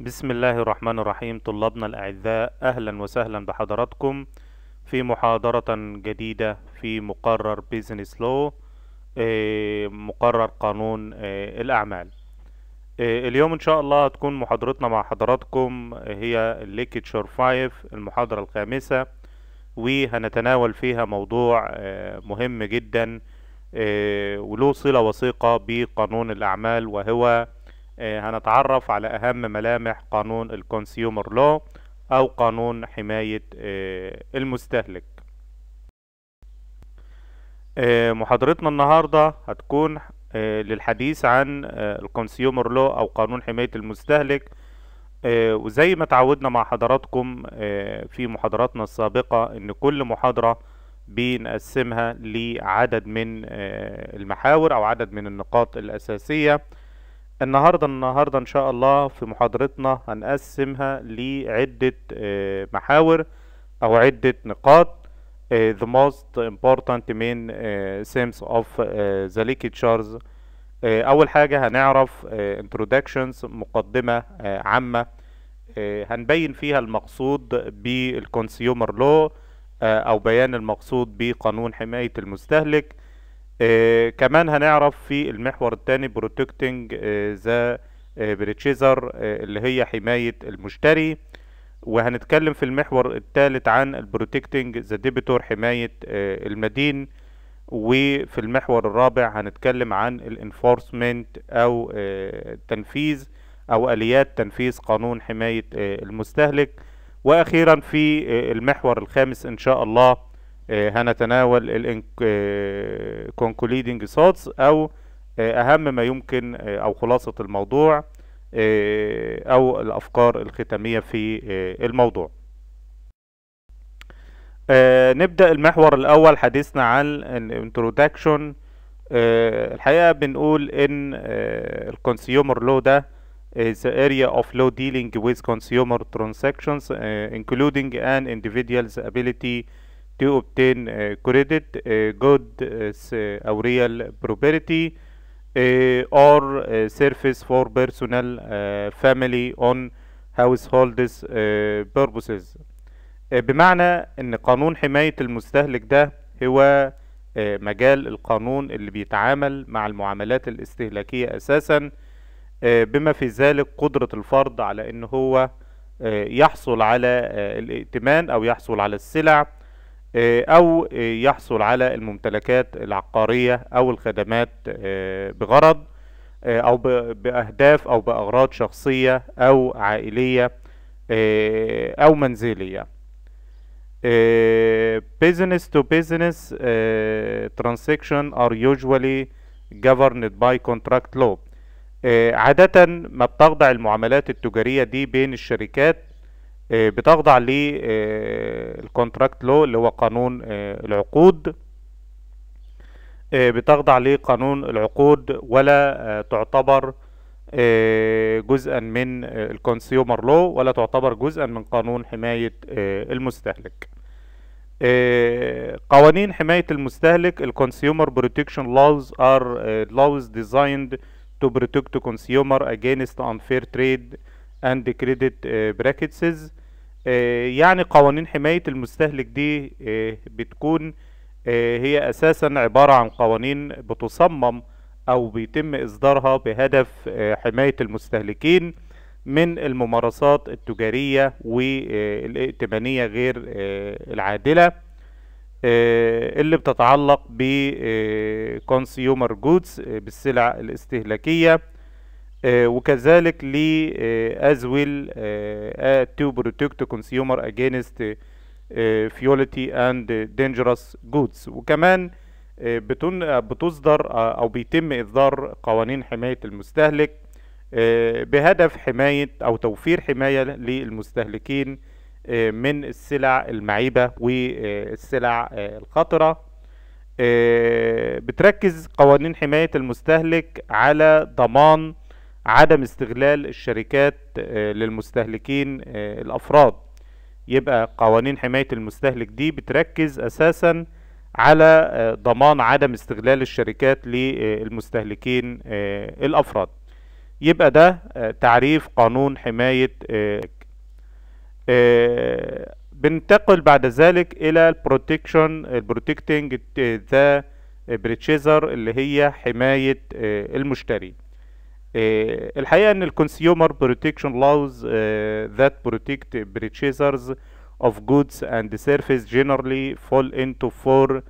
بسم الله الرحمن الرحيم طلابنا الأعزاء أهلا وسهلا بحضراتكم في محاضرة جديدة في مقرر بيزنس لو آه، مقرر قانون آه، الأعمال آه، اليوم إن شاء الله هتكون محاضرتنا مع حضراتكم هي ليكتشر 5 المحاضرة الخامسة وهنتناول فيها موضوع مهم جدا وله صلة وثيقة بقانون الأعمال وهو آه، هنتعرف على أهم ملامح قانون الكونسيومر آه، آه، لو أو قانون حماية المستهلك محاضرتنا النهاردة هتكون للحديث عن الكونسيومر لو أو قانون حماية المستهلك وزي ما تعودنا مع حضراتكم في محاضراتنا السابقة إن كل محاضرة بنقسمها لعدد من المحاور أو عدد من النقاط الأساسية النهاردة النهاردة إن شاء الله في محاضرتنا هنقسمها لعدة آه، محاور أو عدة نقاط آه، the most important main آه، themes of the lectures أول حاجة هنعرف introductions مقدمة عامة هنبين فيها المقصود بالconsumer law أو بيان المقصود بقانون حماية المستهلك آه كمان هنعرف في المحور الثاني بروتكتنج ذا بريتشيزر اللي هي حماية المشتري وهنتكلم في المحور الثالث عن البروتكتنج ذا ديبيتور حماية آه، المدين وفي المحور الرابع هنتكلم عن الانفورسمنت او آه، تنفيذ او اليات تنفيذ قانون حماية آه، المستهلك واخيرا في المحور الخامس ان شاء الله آه، هنتناول آه، concluding ثوتس أو آه، أهم ما يمكن أو خلاصة الموضوع أو الأفكار الختامية في الموضوع نبدأ المحور الأول حديثنا عن introduction الحقيقة بنقول إن الكونسيومر لو ده is the area of law dealing with consumer transactions including an individual's ability to obtain credit, goods or real property or service for personal uh, family on households uh, purposes uh, بمعنى ان قانون حماية المستهلك ده هو مجال القانون اللي بيتعامل مع المعاملات الاستهلاكية اساسا بما في ذلك قدرة الفرد على ان هو يحصل على الائتمان او يحصل على السلع آه، أو آه، يحصل على الممتلكات العقارية أو الخدمات آه، بغرض أو بأهداف أو بأغراض شخصية أو عائلية أو منزلية business to business transactions are usually governed by contract law عادة ما بتخضع المعاملات التجارية دي بين الشركات آه، بتخضع للكونتراكت آه، لو اللي هو قانون آه، العقود بتخضع لقانون العقود ولا تعتبر جزءا من الكونسيومر لو ولا تعتبر جزءا من قانون حماية المستهلك قوانين حماية المستهلك الكونسيومر بروتكشن لوز ار لوز ديزايند تو بروتكت the consumer against unfair trade and credit practices آه، يعني قوانين حماية المستهلك دي آه، بتكون آه، هي أساسا عبارة عن قوانين بتصمم أو بيتم إصدارها بهدف حماية المستهلكين من الممارسات التجارية والائتمانية غير العادلة اللي بتتعلق ب consumer goods بالسلع الاستهلاكية آه، وكذلك ل آه، as well آه، to protect consumer against fuelity and dangerous goods وكمان بتصدر او بيتم اصدار قوانين حماية المستهلك بهدف حماية او توفير حماية للمستهلكين من السلع المعيبة والسلع الخطرة بتركز قوانين حماية المستهلك على ضمان عدم استغلال الشركات آه، للمستهلكين آه، الافراد يبقى قوانين حماية المستهلك دي بتركز اساسا على آه، ضمان عدم استغلال الشركات للمستهلكين الافراد يبقى ده تعريف قانون حماية بننتقل بعد ذلك الى البروتكشن البروتكتنج ذا بريتشيزر اللي هي حماية المشتري آه، الحقيقه ان الكونسيومر بروتكشن لوز ذات بروتكت بريتشيزرز اوف جودز اند سيرفيس جنرالي فول انتو فور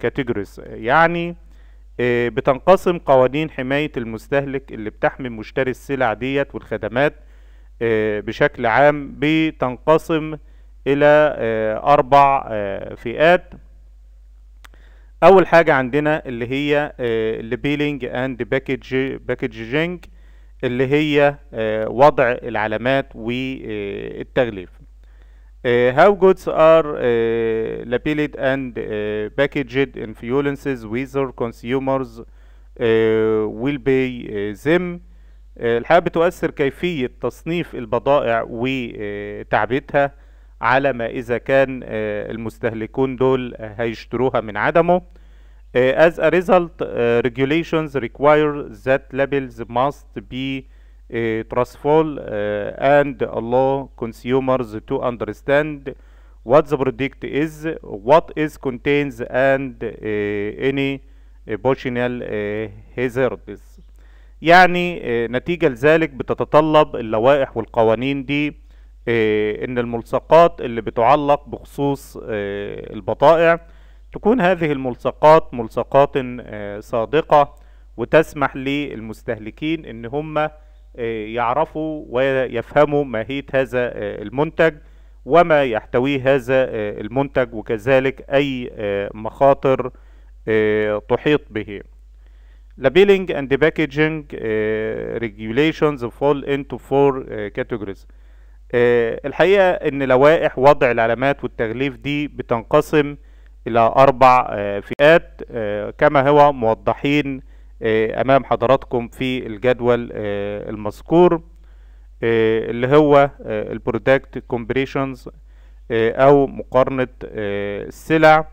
كاتيجوريز يعني آه، بتنقسم قوانين حماية المستهلك اللي بتحمي مشتري السلع ديت والخدمات آه، بشكل عام بتنقسم إلى أربع فئات اول حاجه عندنا اللي هي البيلينج اند باكج باكجينج اللي هي آه، وضع العلامات والتغليف آه، آه، how goods are labeled and packaged influences whether consumers will pay them الحقيقة بتؤثر كيفية تصنيف البضائع وتعبئتها على ما إذا كان المستهلكون دول هيشتروها من عدمه as a result regulations require that labels must be trustful and allow consumers to understand what the product is, what is contains and any potential hazards يعني نتيجة لذلك بتتطلب اللوائح والقوانين دي آه، ان الملصقات اللي بتعلق بخصوص آه، البضائع تكون هذه الملصقات ملصقات آه، صادقة وتسمح للمستهلكين ان هم يعرفوا ويفهموا ماهية هذا المنتج وما يحتويه هذا المنتج وكذلك اي مخاطر تحيط به Labeling and packaging regulations fall into four categories. آه، الحقيقة ان لوائح وضع العلامات والتغليف دي بتنقسم الى اربع آه، فئات آه، كما هو موضحين امام حضراتكم في الجدول المذكور اللي هو البرودكت كومبريشنز او مقارنة السلع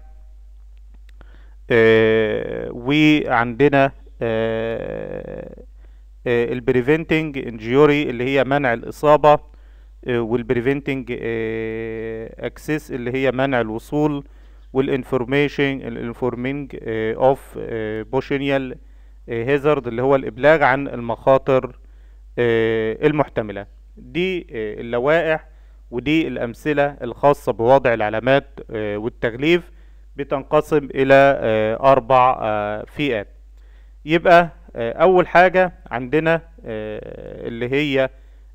وعندنا البريفنتنج انجيوري اللي هي منع الاصابة آه، والبريفنتنج اكسس آه، اللي هي منع الوصول والانفورميشن الانفورمينج اوف بوشينيال هازارد اللي هو الابلاغ عن المخاطر آه، المحتمله دي اللوائح ودي الامثله الخاصه بوضع العلامات والتغليف بتنقسم الى اربع فئات يبقى اول حاجه عندنا اللي هي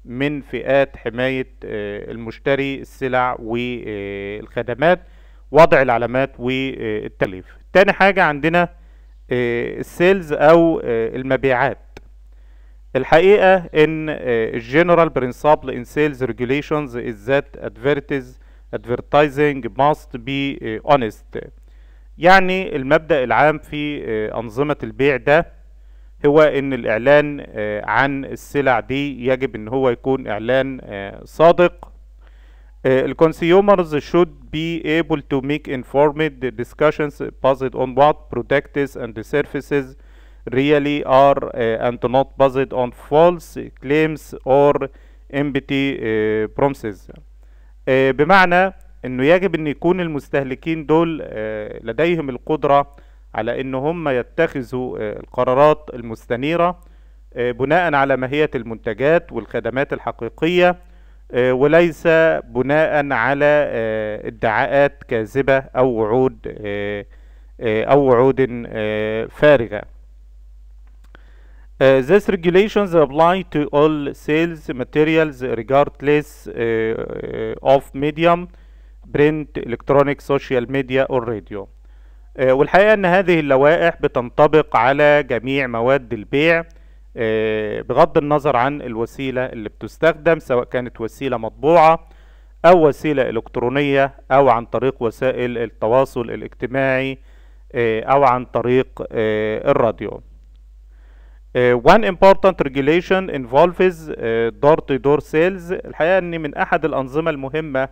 من فئات حماية آه، المشتري السلع والخدمات آه، وضع العلامات والتكليف آه، تاني حاجة عندنا السيلز أو المبيعات الحقيقة إن الجنرال برنسابل إن سيلز ريجوليشنز از ذات advertise advertising ماست بي أونست يعني المبدأ العام في أنظمة البيع ده هو ان الاعلان عن السلع دي يجب ان هو يكون اعلان صادق الكونسيومرز should be able to make informed discussions based on what products and services really are and not based on false claims or empty promises بمعنى انه يجب ان يكون المستهلكين دول لديهم القدره على ان هم يتخذوا آه، القرارات المستنيرة آه، بناء على ماهية المنتجات والخدمات الحقيقية آه، وليس بناء على ادعاءات كاذبة او وعود او وعود فارغة Uh, these regulations apply to all sales materials regardless uh, of medium, print, electronic, social media or radio. آه، والحقيقة أن هذه اللوائح بتنطبق على جميع مواد البيع آه، بغض النظر عن الوسيلة اللي بتستخدم سواء كانت وسيلة مطبوعة أو وسيلة إلكترونية أو عن طريق وسائل التواصل الاجتماعي آه، أو عن طريق الراديو. One important regulation involves door to door sales الحقيقة أن من أحد الأنظمة المهمة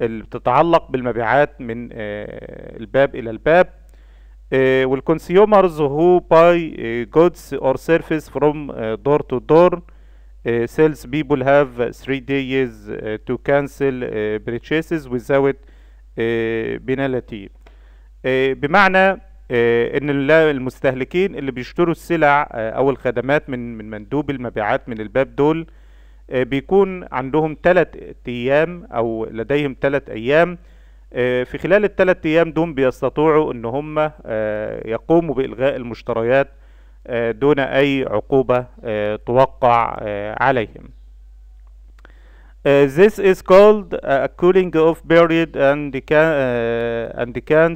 اللي بتتعلق بالمبيعات من الباب إلى الباب والكونسيومرز هو باي جودز اور سيرفيس فروم دور تو دور سيلز بيبل هاف 3 دايز تو كانسل بريتشيسز ويزاوت بينالتي بمعنى uh, ان المستهلكين اللي بيشتروا السلع uh, او الخدمات من من مندوب المبيعات من الباب دول uh, بيكون عندهم ثلاث ايام او لديهم ثلاث ايام في خلال الثلاث ايام دول بيستطيعوا ان هم يقوموا بالغاء المشتريات دون اي عقوبة توقع عليهم this is called a cooling off period and can and can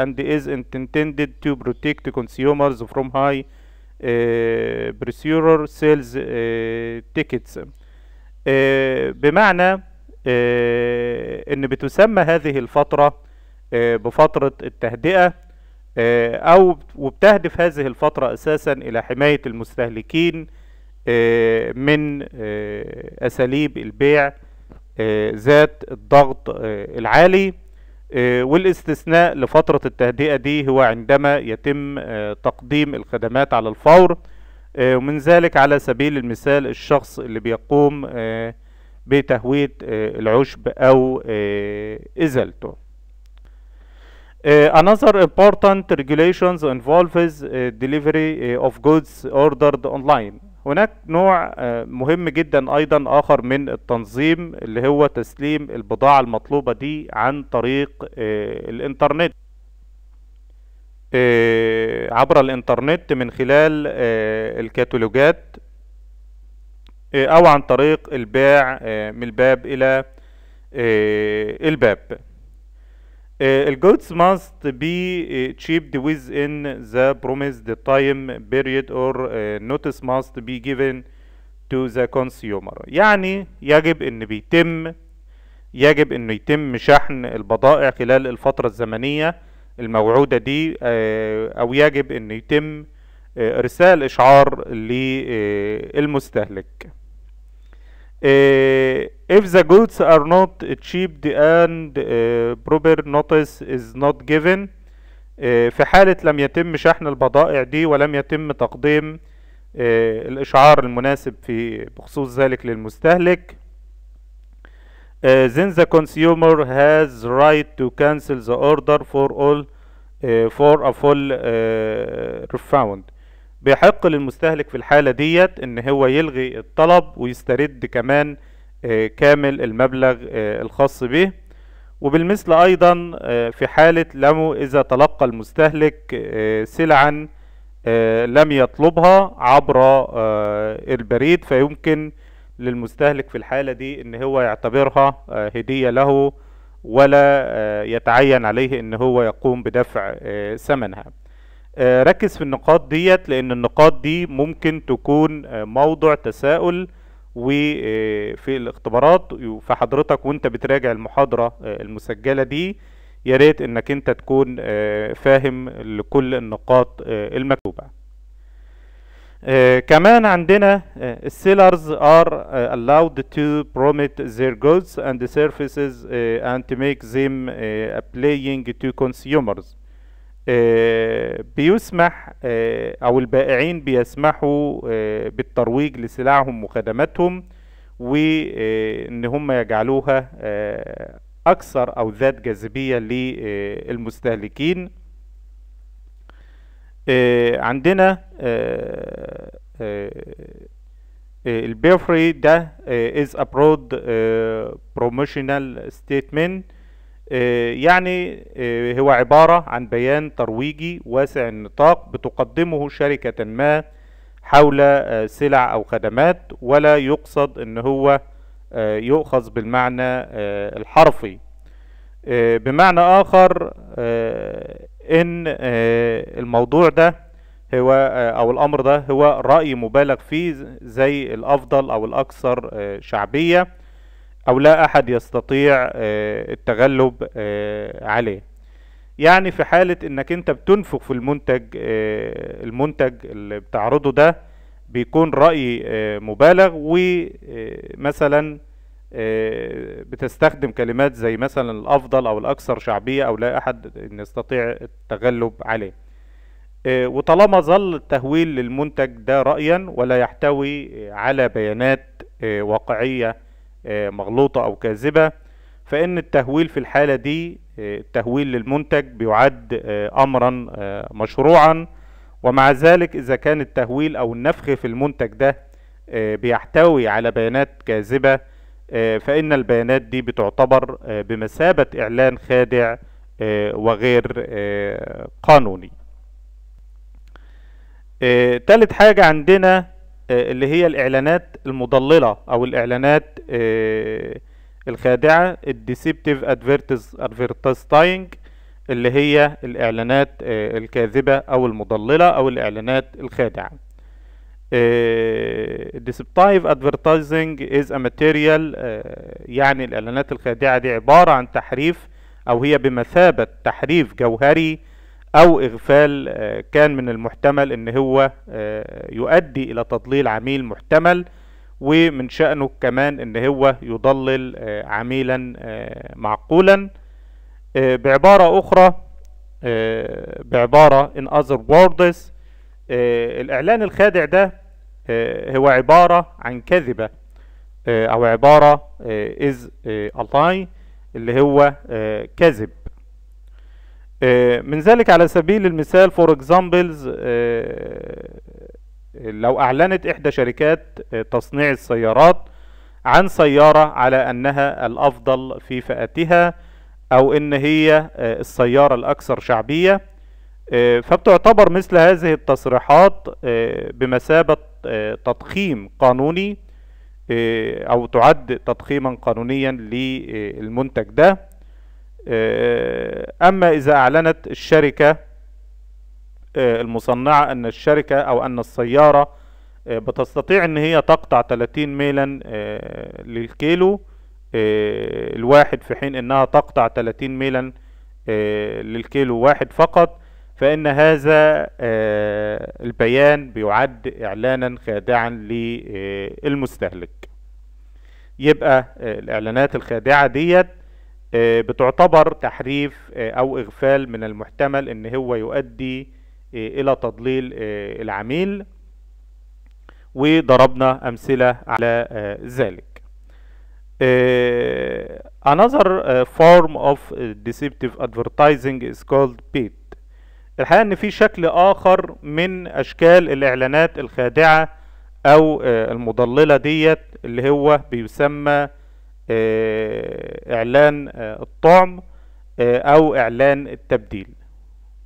and is intended to protect consumers from high uh, pressure sales uh, tickets uh, بمعنى آه، ان بتسمى هذه الفترة آه، بفترة التهدئة آه، او وبتهدف هذه الفترة اساسا الى حماية المستهلكين من اساليب البيع ذات الضغط العالي والاستثناء لفترة التهدئة دي هو عندما يتم تقديم الخدمات على الفور ومن ذلك على سبيل المثال الشخص اللي بيقوم بتهويد آه، العشب او آه، ازالته آه، another important regulations involves delivery of goods ordered online هناك نوع مهم جدا ايضا اخر من التنظيم اللي هو تسليم البضاعة المطلوبة دي عن طريق الانترنت عبر الانترنت من خلال الكتالوجات إيه، أو عن طريق الباع إيه، من الباب إلى إيه، الباب Uh, goods must be uh, shipped within the promised time period or notice must be given to the consumer يعني يجب ان بيتم يجب ان يتم شحن البضائع خلال الفترة الزمنية الموعودة دي او يجب ان يتم ارسال اشعار للمستهلك if the goods are not cheap and proper notice is not given في حالة لم يتم شحن البضائع دي ولم يتم تقديم الإشعار المناسب في بخصوص ذلك للمستهلك then the consumer has right to cancel the order for all for a full refund بيحق للمستهلك في الحالة ديت ان هو يلغي الطلب ويسترد كمان آه، كامل المبلغ آه، الخاص به وبالمثل ايضا آه، في حالة لو اذا تلقى المستهلك سلعا لم يطلبها عبر البريد فيمكن للمستهلك في الحالة دي ان هو يعتبرها هدية له ولا يتعين عليه ان هو يقوم بدفع ثمنها آه، ركز في النقاط ديت لان النقاط دي ممكن تكون آه، موضع تساؤل آه، وفي الاختبارات فحضرتك وانت بتراجع المحاضرة المسجلة دي ياريت انك انت تكون فاهم لكل النقاط المكتوبة كمان عندنا sellers are allowed to promote their goods and services and to make them applying to consumers آه، بيسمح آه، أو البائعين بيسمحوا آه، بالترويج لسلعهم وخدماتهم وإن هم يجعلوها أكثر أو ذات جاذبية للمستهلكين عندنا البيفري ده is a broad promotional statement آه، يعني آه، هو عبارة عن بيان ترويجي واسع النطاق بتقدمه شركة ما حول آه، سلع أو خدمات ولا يقصد أن هو يؤخذ بالمعنى الحرفي بمعنى آخر أن الموضوع ده هو أو الأمر ده هو رأي مبالغ فيه زي الأفضل أو الأكثر شعبية أو لا أحد يستطيع آه، التغلب آه، عليه يعني في حالة إنك أنت بتنفق في المنتج آه، المنتج اللي بتعرضه ده بيكون رأي مبالغ ومثلا بتستخدم كلمات زي مثلا الأفضل أو الأكثر شعبية أو لا أحد يستطيع التغلب عليه وطالما ظل التهويل للمنتج ده رأيا ولا يحتوي على بيانات واقعية آه، مغلوطة أو كاذبة فإن التهويل في الحالة دي آه، التهويل للمنتج بيعد آه، أمرا مشروعا ومع ذلك إذا كان التهويل أو النفخ في المنتج ده بيحتوي على بيانات كاذبة فإن البيانات دي بتعتبر بمثابة إعلان خادع وغير قانوني تالت حاجة عندنا آه، اللي هي الإعلانات المضللة أو الإعلانات آه، الخادعة الديسيبتيف advertising اللي هي الإعلانات آه، الكاذبة أو المضللة أو الإعلانات الخادعة. deceptive advertising is a material يعني الإعلانات الخادعة دي عبارة عن تحريف أو هي بمثابة تحريف جوهري او اغفال آه، كان من المحتمل ان هو آه، يؤدي الى تضليل عميل محتمل ومن شأنه كمان ان هو يضلل آه، عميلا معقولا بعبارة اخرى بعبارة in other words الاعلان الخادع ده هو عبارة عن كذبة او عبارة is a lie اللي هو كذب آه، من ذلك على سبيل المثال فور اكزامبلز آه، آه، لو اعلنت احدى شركات تصنيع السيارات عن سيارة على انها الافضل في فئتها او ان هي السيارة الاكثر شعبية فبتعتبر مثل هذه التصريحات بمثابة تضخيم قانوني او تعد تضخيما قانونيا للمنتج ده آه، أما إذا أعلنت الشركة آه، المصنعة أن الشركة أو أن السيارة آه، بتستطيع أن هي تقطع 30 ميلا للكيلو الواحد في حين أنها تقطع 30 ميلا للكيلو واحد فقط فإن هذا البيان بيعد إعلانا خادعا للمستهلك يبقى الإعلانات الخادعة ديت آه، بتعتبر تحريف آه، او اغفال من المحتمل ان هو يؤدي آه، الى تضليل العميل وضربنا امثله على ذلك another form of deceptive advertising is called paid الحقيقه ان في شكل اخر من اشكال الاعلانات الخادعه او المضلله ديت اللي هو بيسمى آه، إعلان آه، الطعم آه، أو إعلان التبديل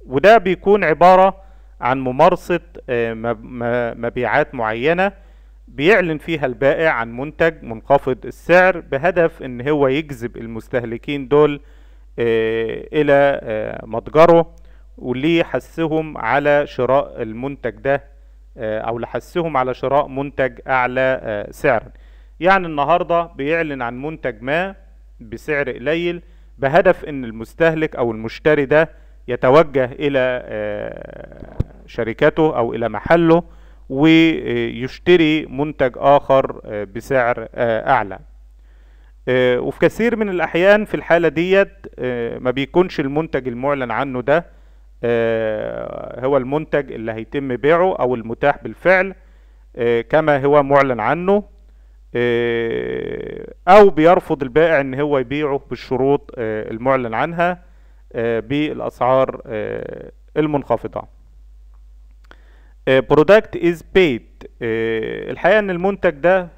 وده بيكون عبارة عن ممارسة مبيعات معينة بيعلن فيها البائع عن منتج منخفض السعر بهدف ان هو يجذب المستهلكين دول الى متجره وليه على شراء المنتج ده او لحسهم على شراء منتج اعلى سعرا يعني النهاردة بيعلن عن منتج ما بسعر قليل بهدف ان المستهلك او المشتري ده يتوجه الى آه، شركته او الى محله ويشتري منتج اخر آه، بسعر آه، اعلى وفي كثير من الاحيان في الحالة ديت ما بيكونش المنتج المعلن عنه ده هو المنتج اللي هيتم بيعه او المتاح بالفعل كما هو معلن عنه آه، او بيرفض البائع ان هو يبيعه بالشروط آه، المعلن عنها آه، بالاسعار المنخفضه برودكت از بيد الحقيقه ان المنتج ده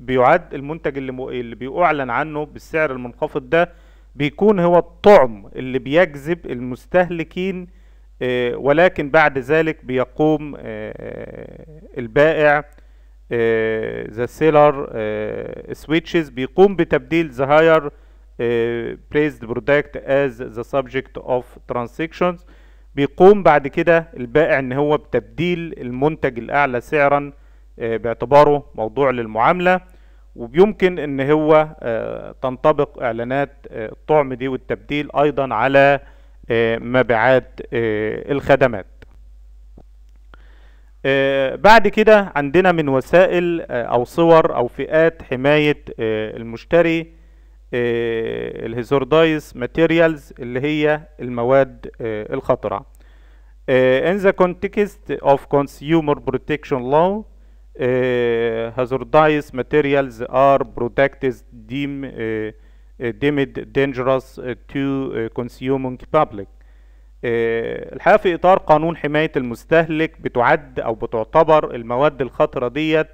بيعد المنتج اللي اللي بيعلن عنه بالسعر المنخفض ده بيكون هو الطعم اللي بيجذب المستهلكين ولكن بعد ذلك بيقوم البائع ذا سيلر سويتشز بيقوم بتبديل ذا هاير بريزد برودكت از ذا سبجكت اوف ترانزكشنز بيقوم بعد كده البائع ان هو بتبديل المنتج الاعلى سعرا آه، باعتباره موضوع للمعامله وبيمكن ان هو آه، تنطبق اعلانات آه، الطعم دي والتبديل ايضا على مبيعات الخدمات بعد كده عندنا من وسائل او صور او فئات حماية المشتري الهيزوردايز ماتيريالز اللي هي المواد الخطرة in the context of consumer protection law hazardous materials are protected deemed dangerous to consuming public آه، الحقيقه في اطار قانون حمايه المستهلك بتعد او بتعتبر المواد الخطره ديت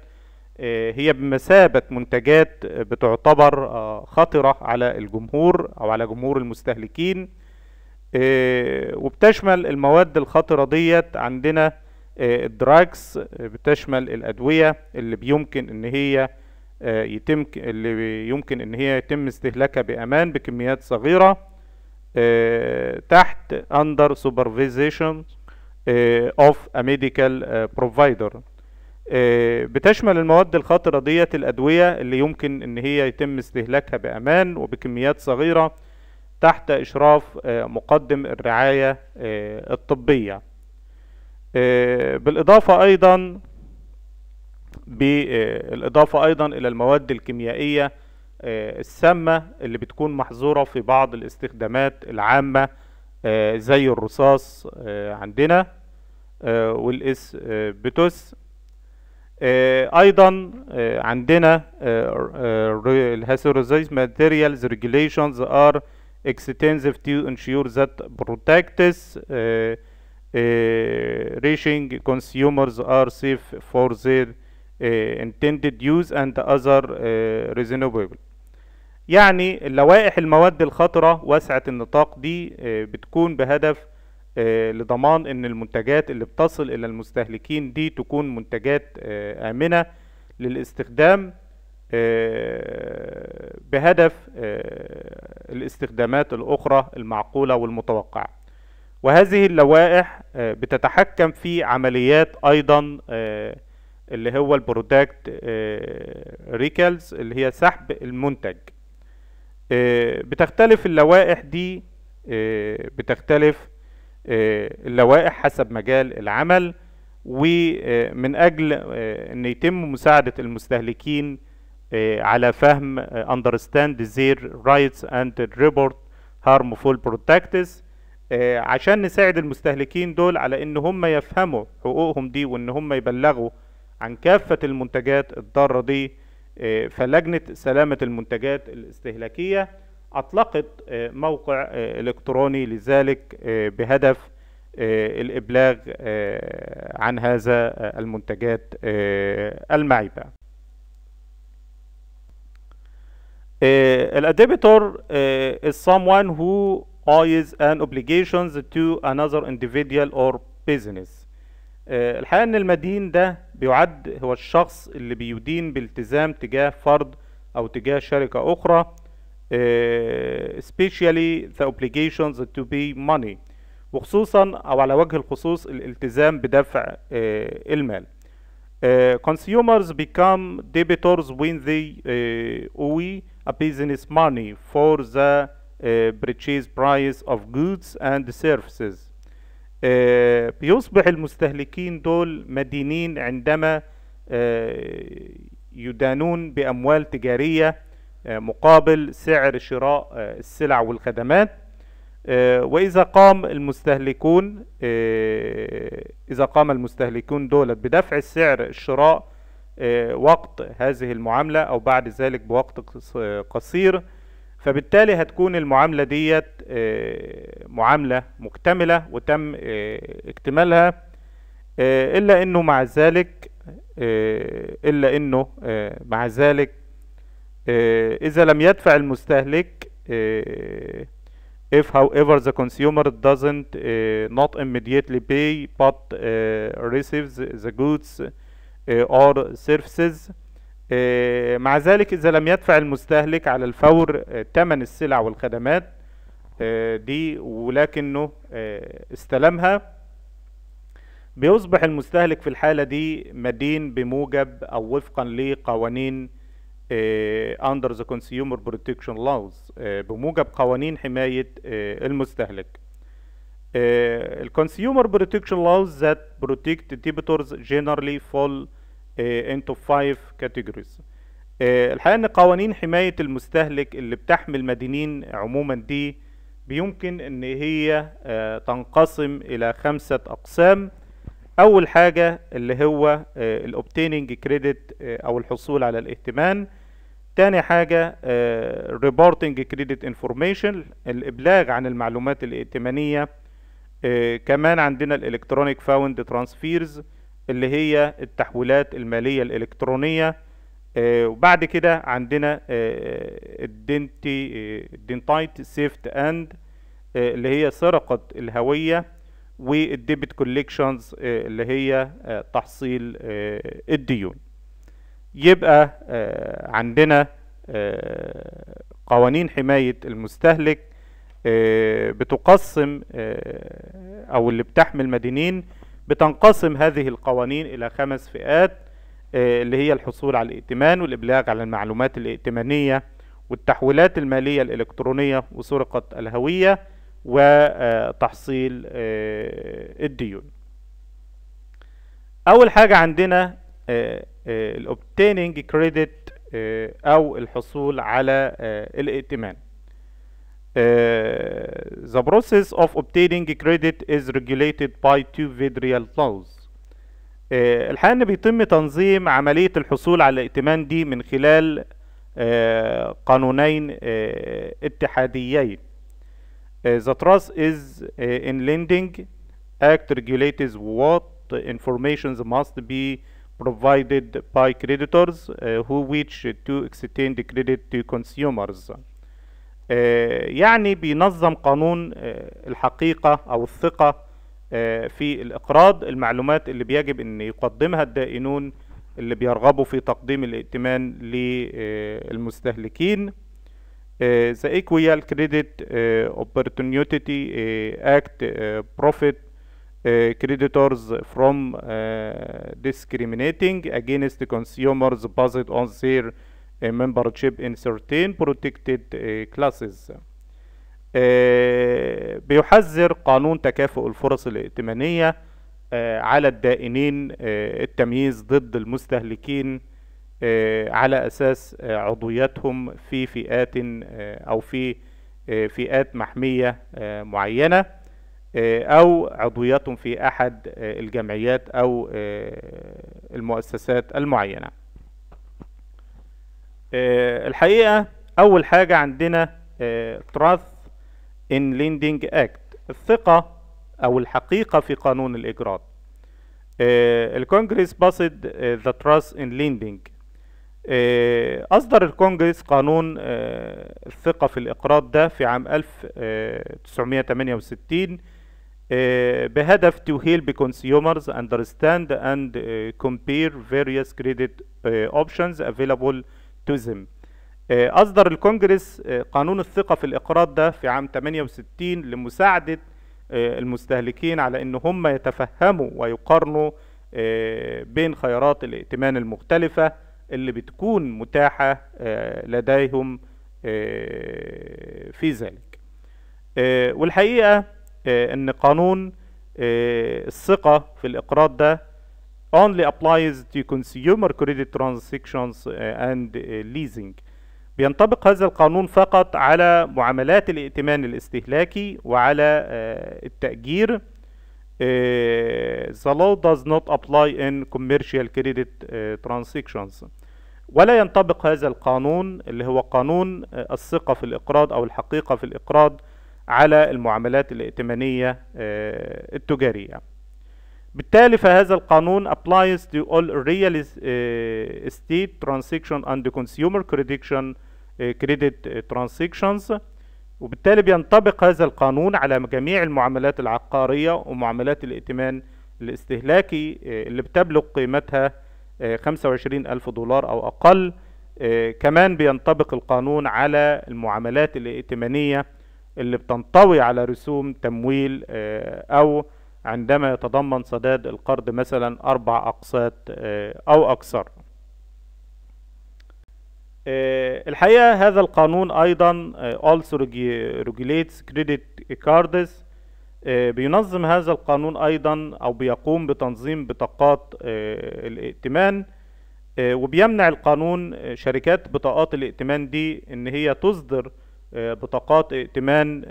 آه، هي بمثابه منتجات بتعتبر آه، خطره على الجمهور او على جمهور المستهلكين وبتشمل المواد الخطره ديت عندنا الدراكس بتشمل الادويه اللي بيمكن ان هي يتم اللي يمكن ان هي يتم استهلاكها بامان بكميات صغيره آه، تحت under supervision آه، of a medical آه، provider بتشمل المواد الخطرة ديت الأدوية اللي يمكن إن هي يتم استهلاكها بأمان وبكميات صغيرة تحت إشراف مقدم الرعاية الطبية بالإضافة أيضا بالإضافة أيضا إلى المواد الكيميائية آه، السامة اللي بتكون محظورة في بعض الاستخدامات العامة آه، زي الرصاص آه، عندنا والاس بتوس ايضا عندنا الهاسيروزيز ماتيريالز ريجوليشنز ار اكستنسيف تو انشور ذات بروتكتس ريشينج كونسيومرز ار سيف فور safe uh, intended use and other uh, reasonable. يعني اللوائح المواد الخطرة واسعة النطاق دي آه، بتكون بهدف آه، لضمان ان المنتجات اللي بتصل الى المستهلكين دي تكون منتجات آه، آمنة للاستخدام بهدف الاستخدامات الأخرى المعقولة والمتوقعة وهذه اللوائح بتتحكم في عمليات أيضا اللي هو البرودكت ريكلز اللي هي سحب المنتج آه، بتختلف اللوائح دي آه، بتختلف آه، اللوائح حسب مجال العمل ومن أجل أن يتم مساعدة المستهلكين على فهم understand their rights and report harmful practices عشان نساعد المستهلكين دول على ان هم يفهموا حقوقهم دي وان هم يبلغوا عن كافة المنتجات الضارة دي آه، فلجنة سلامة المنتجات الاستهلاكية أطلقت آه، موقع آه، إلكتروني لذلك بهدف الإبلاغ عن هذا المنتجات المعيبة الأديبتور is someone who owes an obligation to another individual or business الحقيقة ان المدين ده بيعد هو الشخص اللي بيدين بالتزام تجاه فرد او تجاه شركة اخرى especially the obligations to pay money وخصوصا او على وجه الخصوص الالتزام بدفع المال consumers become debitors when they owe a business money for the purchase price of goods and services آه، بيصبح المستهلكين دول مدينين عندما آه، يدانون بأموال تجارية آه، مقابل سعر شراء السلع والخدمات وإذا قام المستهلكون إذا قام المستهلكون دولت بدفع السعر الشراء وقت هذه المعاملة أو بعد ذلك بوقت قصير فبالتالي هتكون المعاملة ديت آه، معاملة مكتملة وتم آه، اكتمالها آه، إلا إنه مع ذلك إلا إنه مع ذلك إذا لم يدفع المستهلك if however the consumer doesn't not immediately pay but receives the goods or services آه، مع ذلك إذا لم يدفع المستهلك على الفور ثمن آه، السلع والخدمات آه، دي ولكنه استلمها بيصبح المستهلك في الحالة دي مدين بموجب أو وفقا لقوانين under the consumer protection laws بموجب قوانين حماية المستهلك الكونسيومر بروتكشن laws that protect debtors generally fall into five categories الحقيقة ان قوانين حماية المستهلك اللي بتحمي المدينين عموما دي بيمكن ان هي آه، تنقسم الى خمسة اقسام اول حاجة اللي هو آه، الاوبتيننج آه، كريدت او الحصول على الائتمان تاني حاجة ريبورتنج كريدت انفورميشن الابلاغ عن المعلومات الائتمانية كمان عندنا الالكترونيك فاوند ترانسفيرز اللي هي التحويلات المالية الإلكترونية آه، وبعد كده عندنا آه، الدنتي آه، الدنتايت سيفت اند اللي هي سرقة الهوية والديبت كوليكشنز اللي هي تحصيل الديون يبقى عندنا قوانين حماية المستهلك بتقسم او اللي بتحمي المدينين بتنقسم هذه القوانين إلى خمس فئات آه، اللي هي الحصول على الائتمان والإبلاغ على المعلومات الائتمانية والتحويلات المالية الإلكترونية وسرقة الهوية وتحصيل آه، الديون أول حاجة عندنا آه، الobtaining credit أو الحصول على الائتمان Uh, the process of obtaining credit is regulated by two federal laws. Uh, الحقيقه ان بيتم تنظيم عمليه الحصول على الائتمان دي من خلال uh, قانونين اتحاديين the trust is in lending act regulates what information must be provided by creditors who wish to extend credit to consumers آه، يعني بينظم قانون آه، الحقيقة أو الثقة آه، في الإقراض المعلومات اللي بيجب أن يقدمها الدائنون اللي بيرغبوا في تقديم الائتمان للمستهلكين The Equal Credit Opportunity Act Profit Creditors from Discriminating Against Consumers Based on Their membership in certain protected eh, classes eh, بيحذر قانون تكافؤ الفرص الائتمانية آه، على الدائنين آه، التمييز ضد المستهلكين آه، على أساس عضويتهم في فئات أو في فئات محمية معينة أو عضويتهم في أحد الجمعيات أو المؤسسات المعينة آه، الحقيقة أول حاجة عندنا آه، Trust in Lending Act الثقة أو الحقيقة في قانون الإجراءات آه، الكونجرس باصد ذا تراث ان ليندنج أصدر الكونجرس قانون الثقة في الإقراض ده في عام 1968 بهدف to help consumers understand and compare various credit options available تزم آه، أصدر الكونجرس آه، قانون الثقة في الإقراض ده في عام 68 لمساعدة آه، المستهلكين على إن هم يتفهموا ويقارنوا بين خيارات الائتمان المختلفة اللي بتكون متاحة لديهم في ذلك والحقيقة إن قانون الثقة في الإقراض ده only applies to consumer credit transactions uh, and uh, leasing بينطبق هذا القانون فقط على معاملات الائتمان الاستهلاكي وعلى آه، التأجير آه، the law does not apply in commercial credit آه، transactions ولا ينطبق هذا القانون اللي هو قانون الثقة في الإقراض أو الحقيقة في الإقراض على المعاملات الائتمانية التجارية بالتالي فهذا القانون applies to all real آه، estate transaction and consumer credit آه، credit transactions وبالتالي بينطبق هذا القانون على جميع المعاملات العقارية ومعاملات الائتمان الاستهلاكي آه، اللي بتبلغ قيمتها 25 ألف دولار أو أقل كمان بينطبق القانون على المعاملات الائتمانية اللي بتنطوي على رسوم تمويل أو عندما يتضمن سداد القرض مثلا أربع أقساط آه، أو أكثر آه، الحقيقة هذا القانون أيضا آه، also regulates credit cards بينظم هذا القانون أيضا أو بيقوم بتنظيم بطاقات الائتمان وبيمنع القانون شركات بطاقات الائتمان دي إن هي تصدر بطاقات ائتمان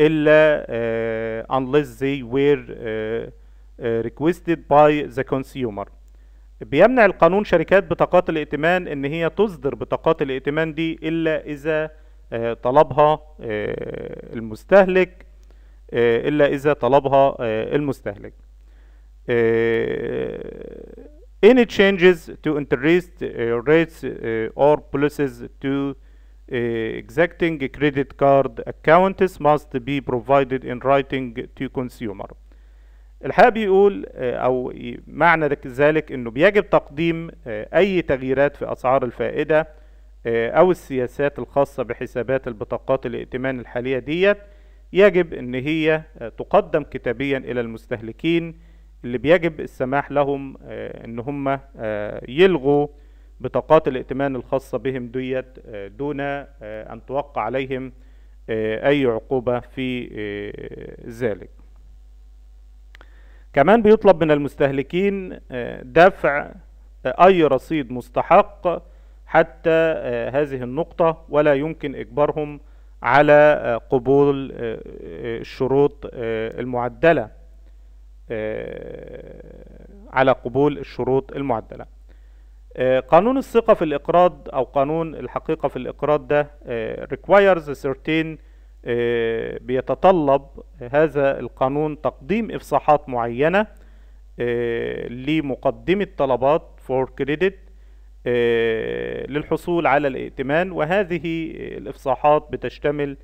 إلا uh, unless they were آه, آه, requested by the consumer بيمنع القانون شركات بطاقات الائتمان ان هي تصدر بطاقات الائتمان دي الا اذا طلبها المستهلك الا اذا طلبها المستهلك any changes to interest uh, rates uh, or policies to exacting credit card accounts must be provided in writing to consumer الحق بيقول آه، او معنى ذلك انه بيجب تقديم آه، اي تغييرات في اسعار الفائده آه، او السياسات الخاصه بحسابات البطاقات الائتمان الحاليه ديت يجب ان هي تقدم كتابيا الى المستهلكين اللي بيجب السماح لهم ان هم يلغوا بطاقات الائتمان الخاصة بهم ديت آه، دون آه، أن توقع عليهم آه، أي عقوبة في ذلك كمان بيطلب من المستهلكين دفع أي رصيد مستحق حتى هذه النقطة ولا يمكن إجبارهم على قبول الشروط المعدلة على قبول الشروط المعدلة آه، قانون الثقة في الإقراض أو قانون الحقيقة في الإقراض ده آه، requires certain آه، بيتطلب هذا القانون تقديم إفصاحات معينة لمقدم طلبات for credit للحصول على الائتمان وهذه الإفصاحات بتشتمل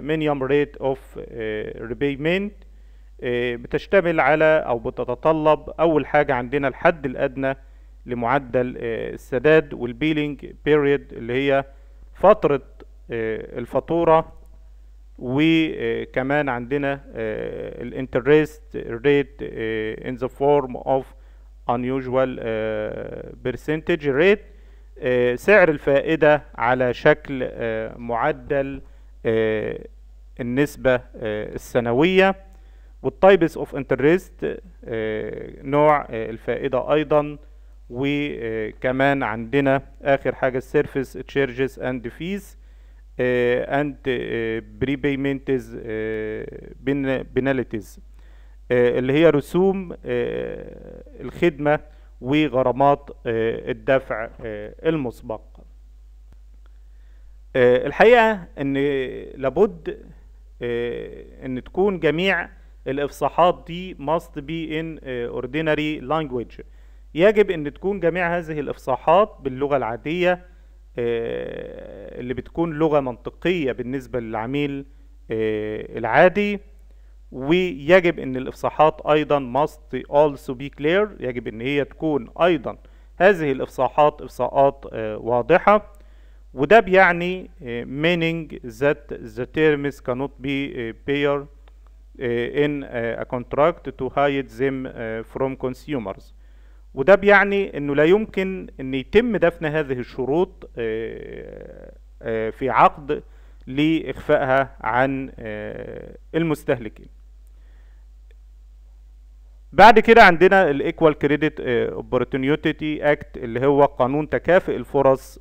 minimum rate of repayment بتشتمل على أو بتتطلب أول حاجة عندنا الحد الأدنى لمعدل آه، السداد والبيلينج بيريد اللي هي فترة آه، الفاتورة وكمان آه، عندنا الانترست ريت ان ذا فورم اوف unusual percentage rate سعر الفائدة على شكل معدل النسبة السنوية والتايبس اوف انترست نوع الفائدة ايضا وكمان عندنا اخر حاجه السيرفيس تشارجز اند فيز اند بيمنتز بناليتيز اللي هي رسوم آه، الخدمه وغرامات آه، الدفع آه، المسبق الحقيقه ان لابد ان تكون جميع الافصاحات دي must be in ordinary language يجب ان تكون جميع هذه الافصاحات باللغه العاديه آه، اللي بتكون لغه منطقيه بالنسبه للعميل آه، العادي ويجب ان الافصاحات ايضا must also be clear يجب ان هي تكون ايضا هذه الافصاحات افصاحات آه، واضحه وده بيعني meaning that the terms cannot be paired in a contract to hide them from consumers وده بيعني انه لا يمكن ان يتم دفن هذه الشروط آه، آه، في عقد لاخفائها عن آه، المستهلكين بعد كده عندنا الايكوال كريدت اوبورتونيتي اكت اللي هو قانون تكافئ الفرص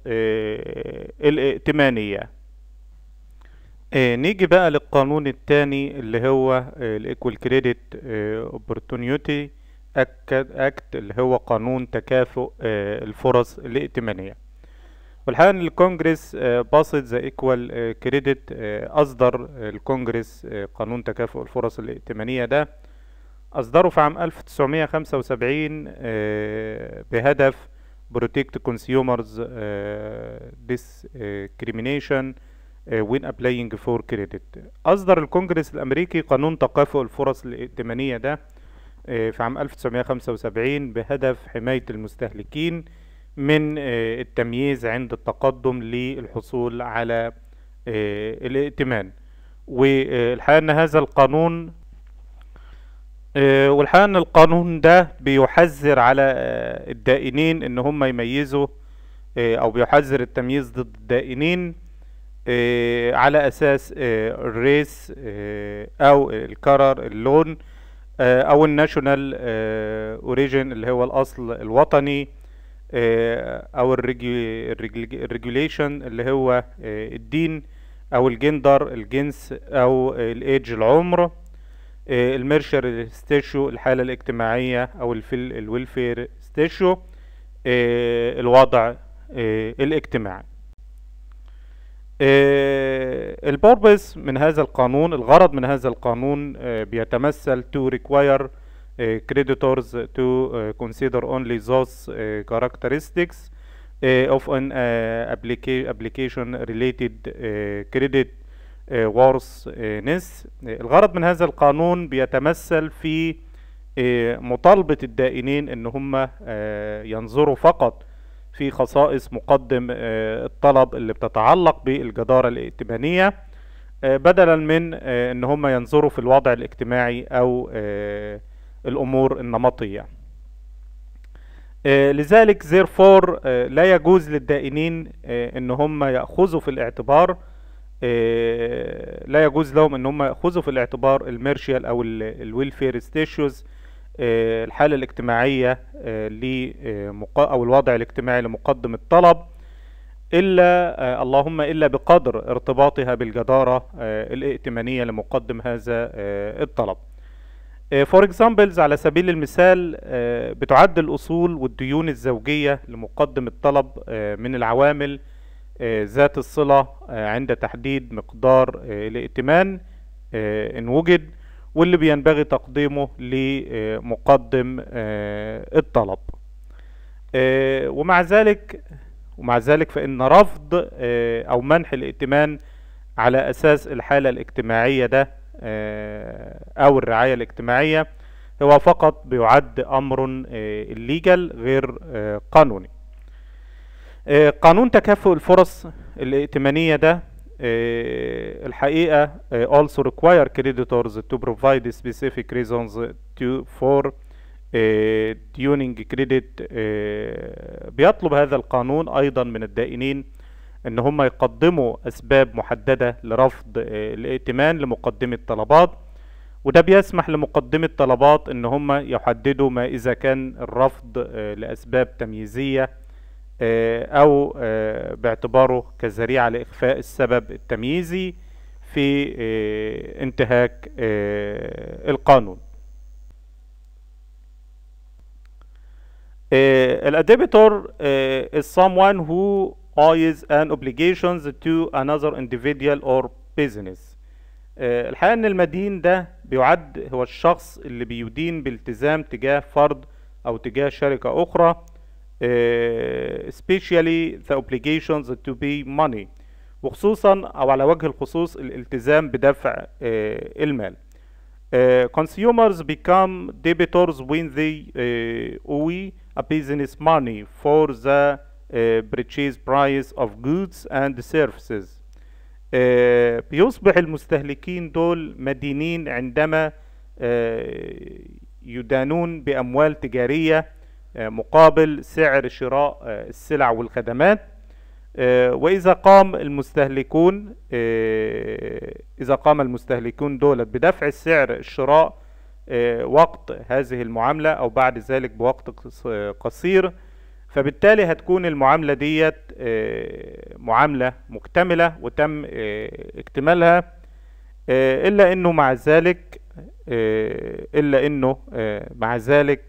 الائتمانيه نيجي بقى للقانون الثاني اللي هو الايكوال كريدت اوبورتونيتي أكد أكت اللي هو قانون تكافؤ آه، الفرص الائتمانية والحقيقة إن الكونجرس باصت ذا إيكوال كريدت أصدر آه، الكونجرس آه، قانون تكافؤ الفرص الائتمانية ده أصدره في عام 1975 بهدف protect كونسيومرز discrimination وين applying فور كريدت أصدر الكونجرس الأمريكي قانون تكافؤ الفرص الائتمانية ده آه، في عام 1975 بهدف حماية المستهلكين من آه، التمييز عند التقدم للحصول على آه، الائتمان والحقيقة أن هذا القانون والحقيقة أن القانون ده بيحذر على الدائنين إن هم يميزوا أو بيحذر التمييز ضد الدائنين على أساس الريس أو الكرر اللون آه، او الناشونال اوريجن آه، اللي هو الاصل الوطني آه، او الريجوليشن اللي هو الدين او الجندر الجنس او الايدج العمر الميرشر ستيشو الحالة الاجتماعية او الويلفير ستيشو الوضع الاجتماعي آه، البوربس من هذا القانون الغرض من هذا القانون آه، بيتمثل to require آه، creditors to consider only those characteristics of an application related credit worthiness الغرض من هذا القانون بيتمثل في مطالبة الدائنين ان هم ينظروا فقط في خصائص مقدم آه، الطلب اللي بتتعلق بالجدارة الائتمانية آه، بدلا من آه، ان هم ينظروا في الوضع الاجتماعي او الامور النمطية لذلك زير فور لا يجوز للدائنين ان هم يأخذوا في الاعتبار لا يجوز لهم ان هم يأخذوا في الاعتبار الميرشيال او الويلفير ستيشيوز آه، الحالة الاجتماعية آه، آه، أو الوضع الاجتماعي لمقدم الطلب إلا اللهم إلا بقدر ارتباطها بالجدارة الائتمانية لمقدم هذا الطلب فور اكزامبلز على سبيل المثال بتعد الأصول والديون الزوجية لمقدم الطلب من العوامل ذات الصلة عند تحديد مقدار الائتمان إن وجد واللي بينبغي تقديمه لمقدم آه، الطلب آه، ومع ذلك ومع ذلك فإن رفض آه، أو منح الائتمان على أساس الحالة الاجتماعية ده أو الرعاية الاجتماعية هو فقط بيعد أمر الليجل غير قانوني قانون تكافؤ الفرص الائتمانية ده آه، الحقيقة آه، also require creditors to provide specific reasons to for آه، tuning credit بيطلب هذا القانون أيضا من الدائنين ان هم يقدموا اسباب محدده لرفض الائتمان لمقدمي الطلبات وده بيسمح لمقدمي الطلبات ان هم يحددوا ما اذا كان الرفض لاسباب تمييزيه آه، أو آه، باعتباره كذريعة لإخفاء السبب التمييزي في آه، انتهاك القانون uh, الاديبيتور uh, is someone who owes an obligation to another individual or business uh, الحقيقة ان المدين ده بيعد هو الشخص اللي بيدين بالتزام تجاه فرد او تجاه شركة اخرى especially the obligations to pay money وخصوصا او على وجه الخصوص الالتزام بدفع المال consumers become debtors when they owe a business money for the purchase price of goods and services بيصبح المستهلكين دول مدينين عندما يدانون بأموال تجارية آه، مقابل سعر شراء آه، السلع والخدمات آه، وإذا قام المستهلكون إذا قام المستهلكون دولت بدفع سعر الشراء وقت هذه المعاملة أو بعد ذلك بوقت قصير فبالتالي هتكون المعاملة ديت معاملة مكتملة وتم اكتمالها إلا أنه مع ذلك إلا أنه مع ذلك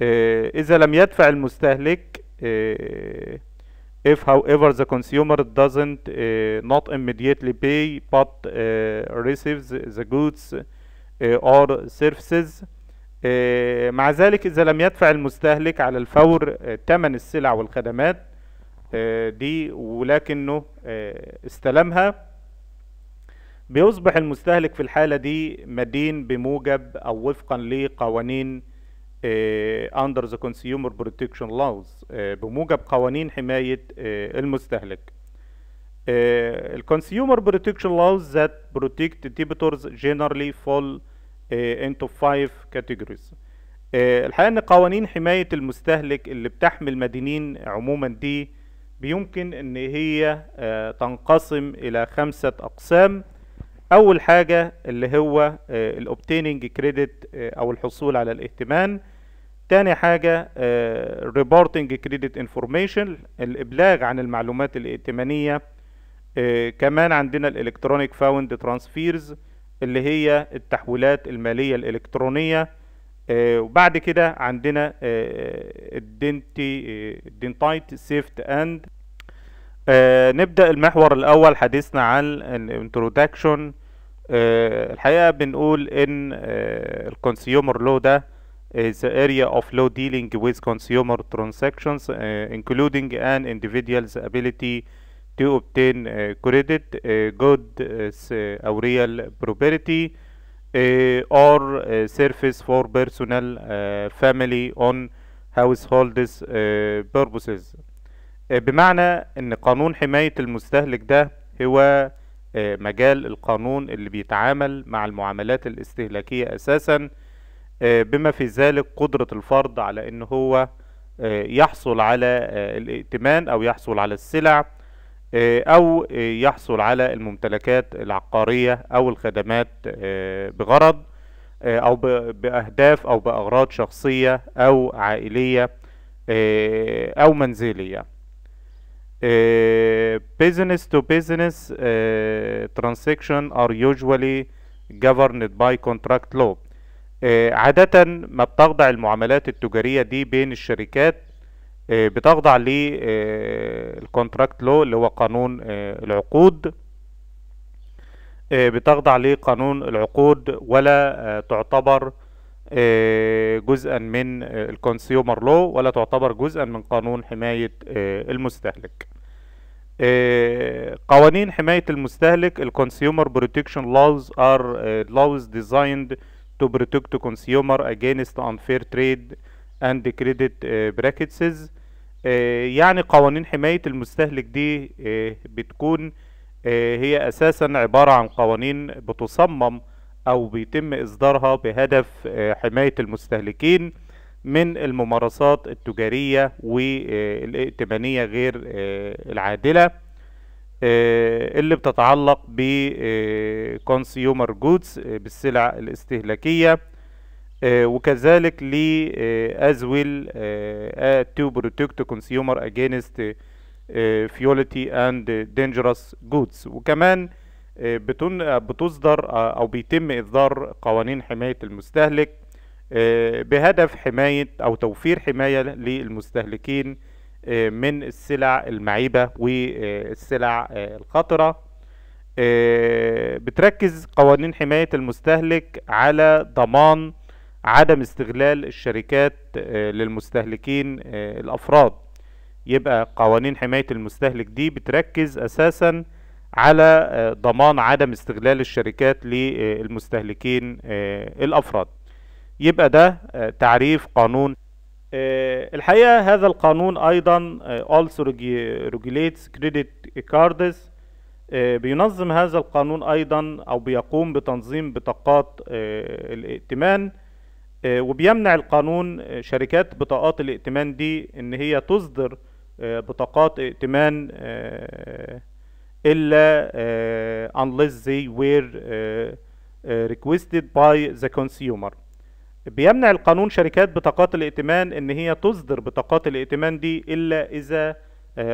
إيه، إذا لم يدفع المستهلك إيه، if however the consumer doesn't إيه، not immediately pay but receives the goods or services مع ذلك إذا لم يدفع المستهلك على الفور تمن السلع والخدمات دي ولكنه استلمها بيصبح المستهلك في الحالة دي مدين بموجب أو وفقا لقوانين under the consumer protection laws بموجب قوانين حماية المستهلك The consumer protection laws that protect debtors generally fall into five categories الحقيقة ان قوانين حماية المستهلك اللي بتحمي المدينين عموما دي بيمكن ان هي تنقسم الى خمسة اقسام اول حاجة اللي هو آه، الاوبتيننج آه، كريدت او الحصول على الائتمان تاني حاجة ريبورتنج كريدت انفورميشن الابلاغ عن المعلومات الائتمانية آه، كمان عندنا الالكترونيك فاوند ترانسفيرز اللي هي التحويلات المالية الالكترونية وبعد كده عندنا الدنتي الدنتايت سيفت اند آه نبدأ المحور الأول حديثنا عن الانترودكشن آه الحقيقة بنقول إن آه الكونسيومر لو ده is the area of law dealing with consumer transactions uh, including an individual's ability to obtain uh, credit, uh, good uh, or real property uh, or uh, service for personal, uh, family, on household uh, purposes. آه، بمعنى ان قانون حماية المستهلك ده هو آه، مجال القانون اللي بيتعامل مع المعاملات الاستهلاكية اساسا آه، بما في ذلك قدرة الفرد على ان هو يحصل على الائتمان او يحصل على السلع او يحصل على الممتلكات العقارية او الخدمات بغرض او باهداف او باغراض شخصية او عائلية او منزلية Eh, business to business uh, transaction are usually governed by contract law uh, عادة ما بتخضع المعاملات التجارية دي بين الشركات uh, بتخضع uh, contract law اللي هو قانون uh, العقود uh, بتخضع لقانون العقود ولا uh, تعتبر آه، جزءا من آه، الكونسيومر لو ولا تعتبر جزءا من قانون حماية آه، المستهلك قوانين حماية المستهلك الكونسيومر بروتكشن laws are laws designed to protect consumer against unfair trade and credit براكتسز يعني قوانين حماية المستهلك دي بتكون هي أساسا عبارة عن قوانين بتصمم او بيتم اصدارها بهدف آه، حماية المستهلكين من الممارسات التجارية والائتمانية غير آه، العادلة آه، اللي بتتعلق بكونسيومر جودز بالسلع الاستهلاكية وكذلك لأزول تو بروتكت كونسيومر اجينست فيولتي اند دينجرس جودز وكمان آه، بتصدر آه، او بيتم اصدار قوانين حمايه المستهلك آه، بهدف حمايه او توفير حمايه للمستهلكين من السلع المعيبه والسلع الخطره بتركز قوانين حمايه المستهلك على ضمان عدم استغلال الشركات للمستهلكين الافراد يبقى قوانين حمايه المستهلك دي بتركز اساسا على آه، ضمان عدم استغلال الشركات للمستهلكين آه، الافراد يبقى ده آه، تعريف قانون الحقيقه هذا القانون ايضا also regulates credit cards بينظم هذا القانون ايضا او بيقوم بتنظيم بطاقات الائتمان وبيمنع القانون شركات بطاقات الائتمان دي ان هي تصدر بطاقات ائتمان إلا uh, unless they were آه, آه, requested by the consumer بيمنع القانون شركات بطاقات الائتمان ان هي تصدر بطاقات الائتمان دي الا اذا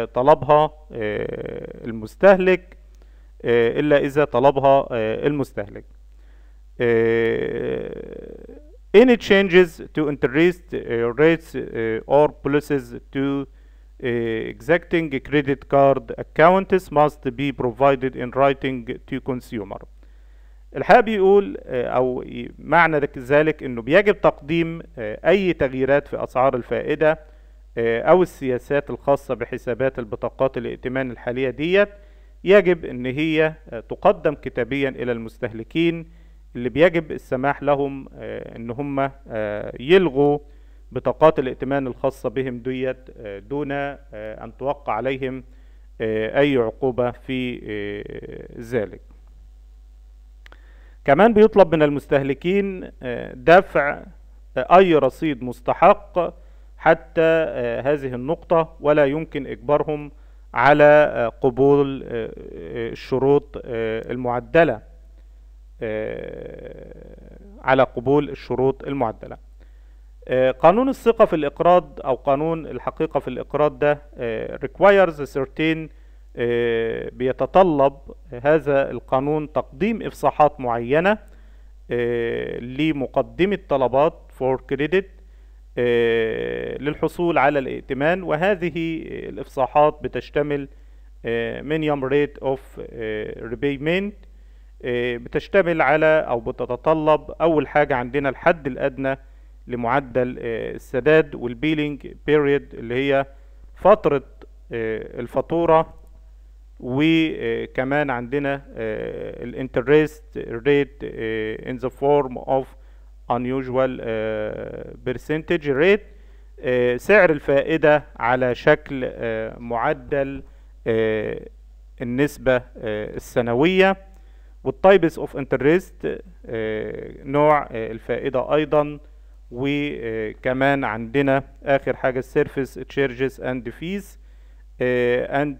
طلبها المستهلك الا اذا طلبها المستهلك any changes to interest uh, rates uh, or policies to exacting credit card accounts must be provided in writing to consumer الحقيقه بيقول آه، او معنى ذلك انه بيجب تقديم آه، اي تغييرات في اسعار الفائده آه، او السياسات الخاصه بحسابات البطاقات الائتمان الحاليه ديت يجب ان هي تقدم كتابيا الى المستهلكين اللي بيجب السماح لهم ان هم يلغوا بطاقات الائتمان الخاصة بهم ديت آه، دون آه، أن توقع عليهم آه، أي عقوبة في ذلك كمان بيطلب من المستهلكين دفع أي رصيد مستحق حتى هذه النقطة ولا يمكن إجبارهم على قبول الشروط المعدلة على قبول الشروط المعدله آه، قانون الثقة في الإقراض أو قانون الحقيقة في الإقراض ده آه، requires certain آه، بيتطلب هذا القانون تقديم إفصاحات معينة لمقدم طلبات for credit للحصول على الائتمان وهذه الإفصاحات بتشتمل minimum rate of repayment بتشتمل على أو بتتطلب أول حاجة عندنا الحد الأدنى لمعدل آه، السداد والبيلينج بيريد اللي هي فترة آه، الفاتورة وكمان آه، عندنا الانترست ريت ان ذا فورم اوف unusual percentage rate سعر الفائدة على شكل معدل النسبة السنوية والتايبس اوف انترست نوع الفائدة ايضا وكمان عندنا اخر حاجه السيرفيس تشارجز اند فيز اند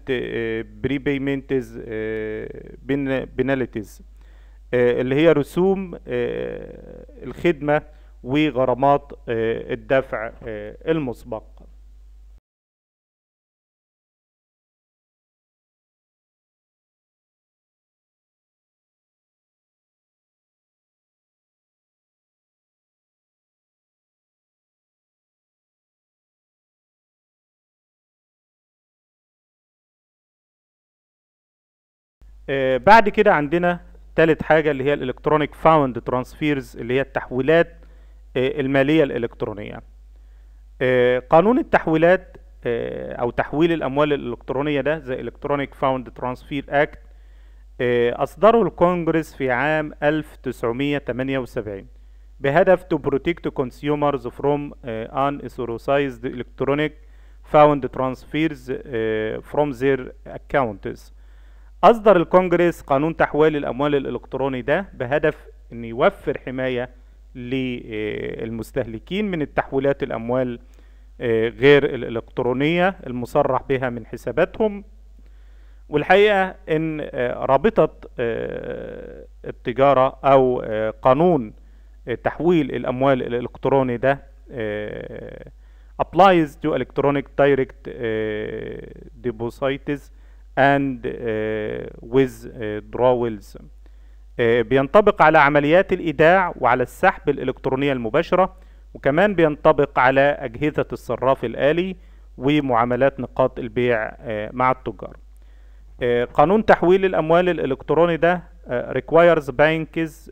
بيمنتز بيناليتيز اللي هي رسوم آه، الخدمه وغرامات آه، الدفع آه، المسبق آه، بعد كده عندنا تالت حاجة اللي هي الالكترونيك فاوند ترانسفيرز اللي هي التحويلات آه، المالية الإلكترونية آه، قانون التحويلات أو تحويل الأموال الإلكترونية ده زي الكترونيك فاوند ترانسفير أكت أصدره الكونجرس في عام 1978 بهدف to protect consumers from unauthorized electronic فاوند transfers from their accounts أصدر الكونجرس قانون تحويل الأموال الإلكتروني ده بهدف أن يوفر حماية للمستهلكين من التحويلات الأموال آه، غير الإلكترونية المصرح بها من حساباتهم والحقيقة أن آه، رابطة آه، التجارة أو قانون تحويل الأموال الإلكتروني ده applies to electronic direct deposits and uh, with uh, uh, بينطبق على عمليات الإيداع وعلى السحب الإلكترونية المباشرة وكمان بينطبق على أجهزة الصراف الآلي ومعاملات نقاط البيع آه، مع التجار آه، قانون تحويل الأموال الإلكتروني ده آه، requires banks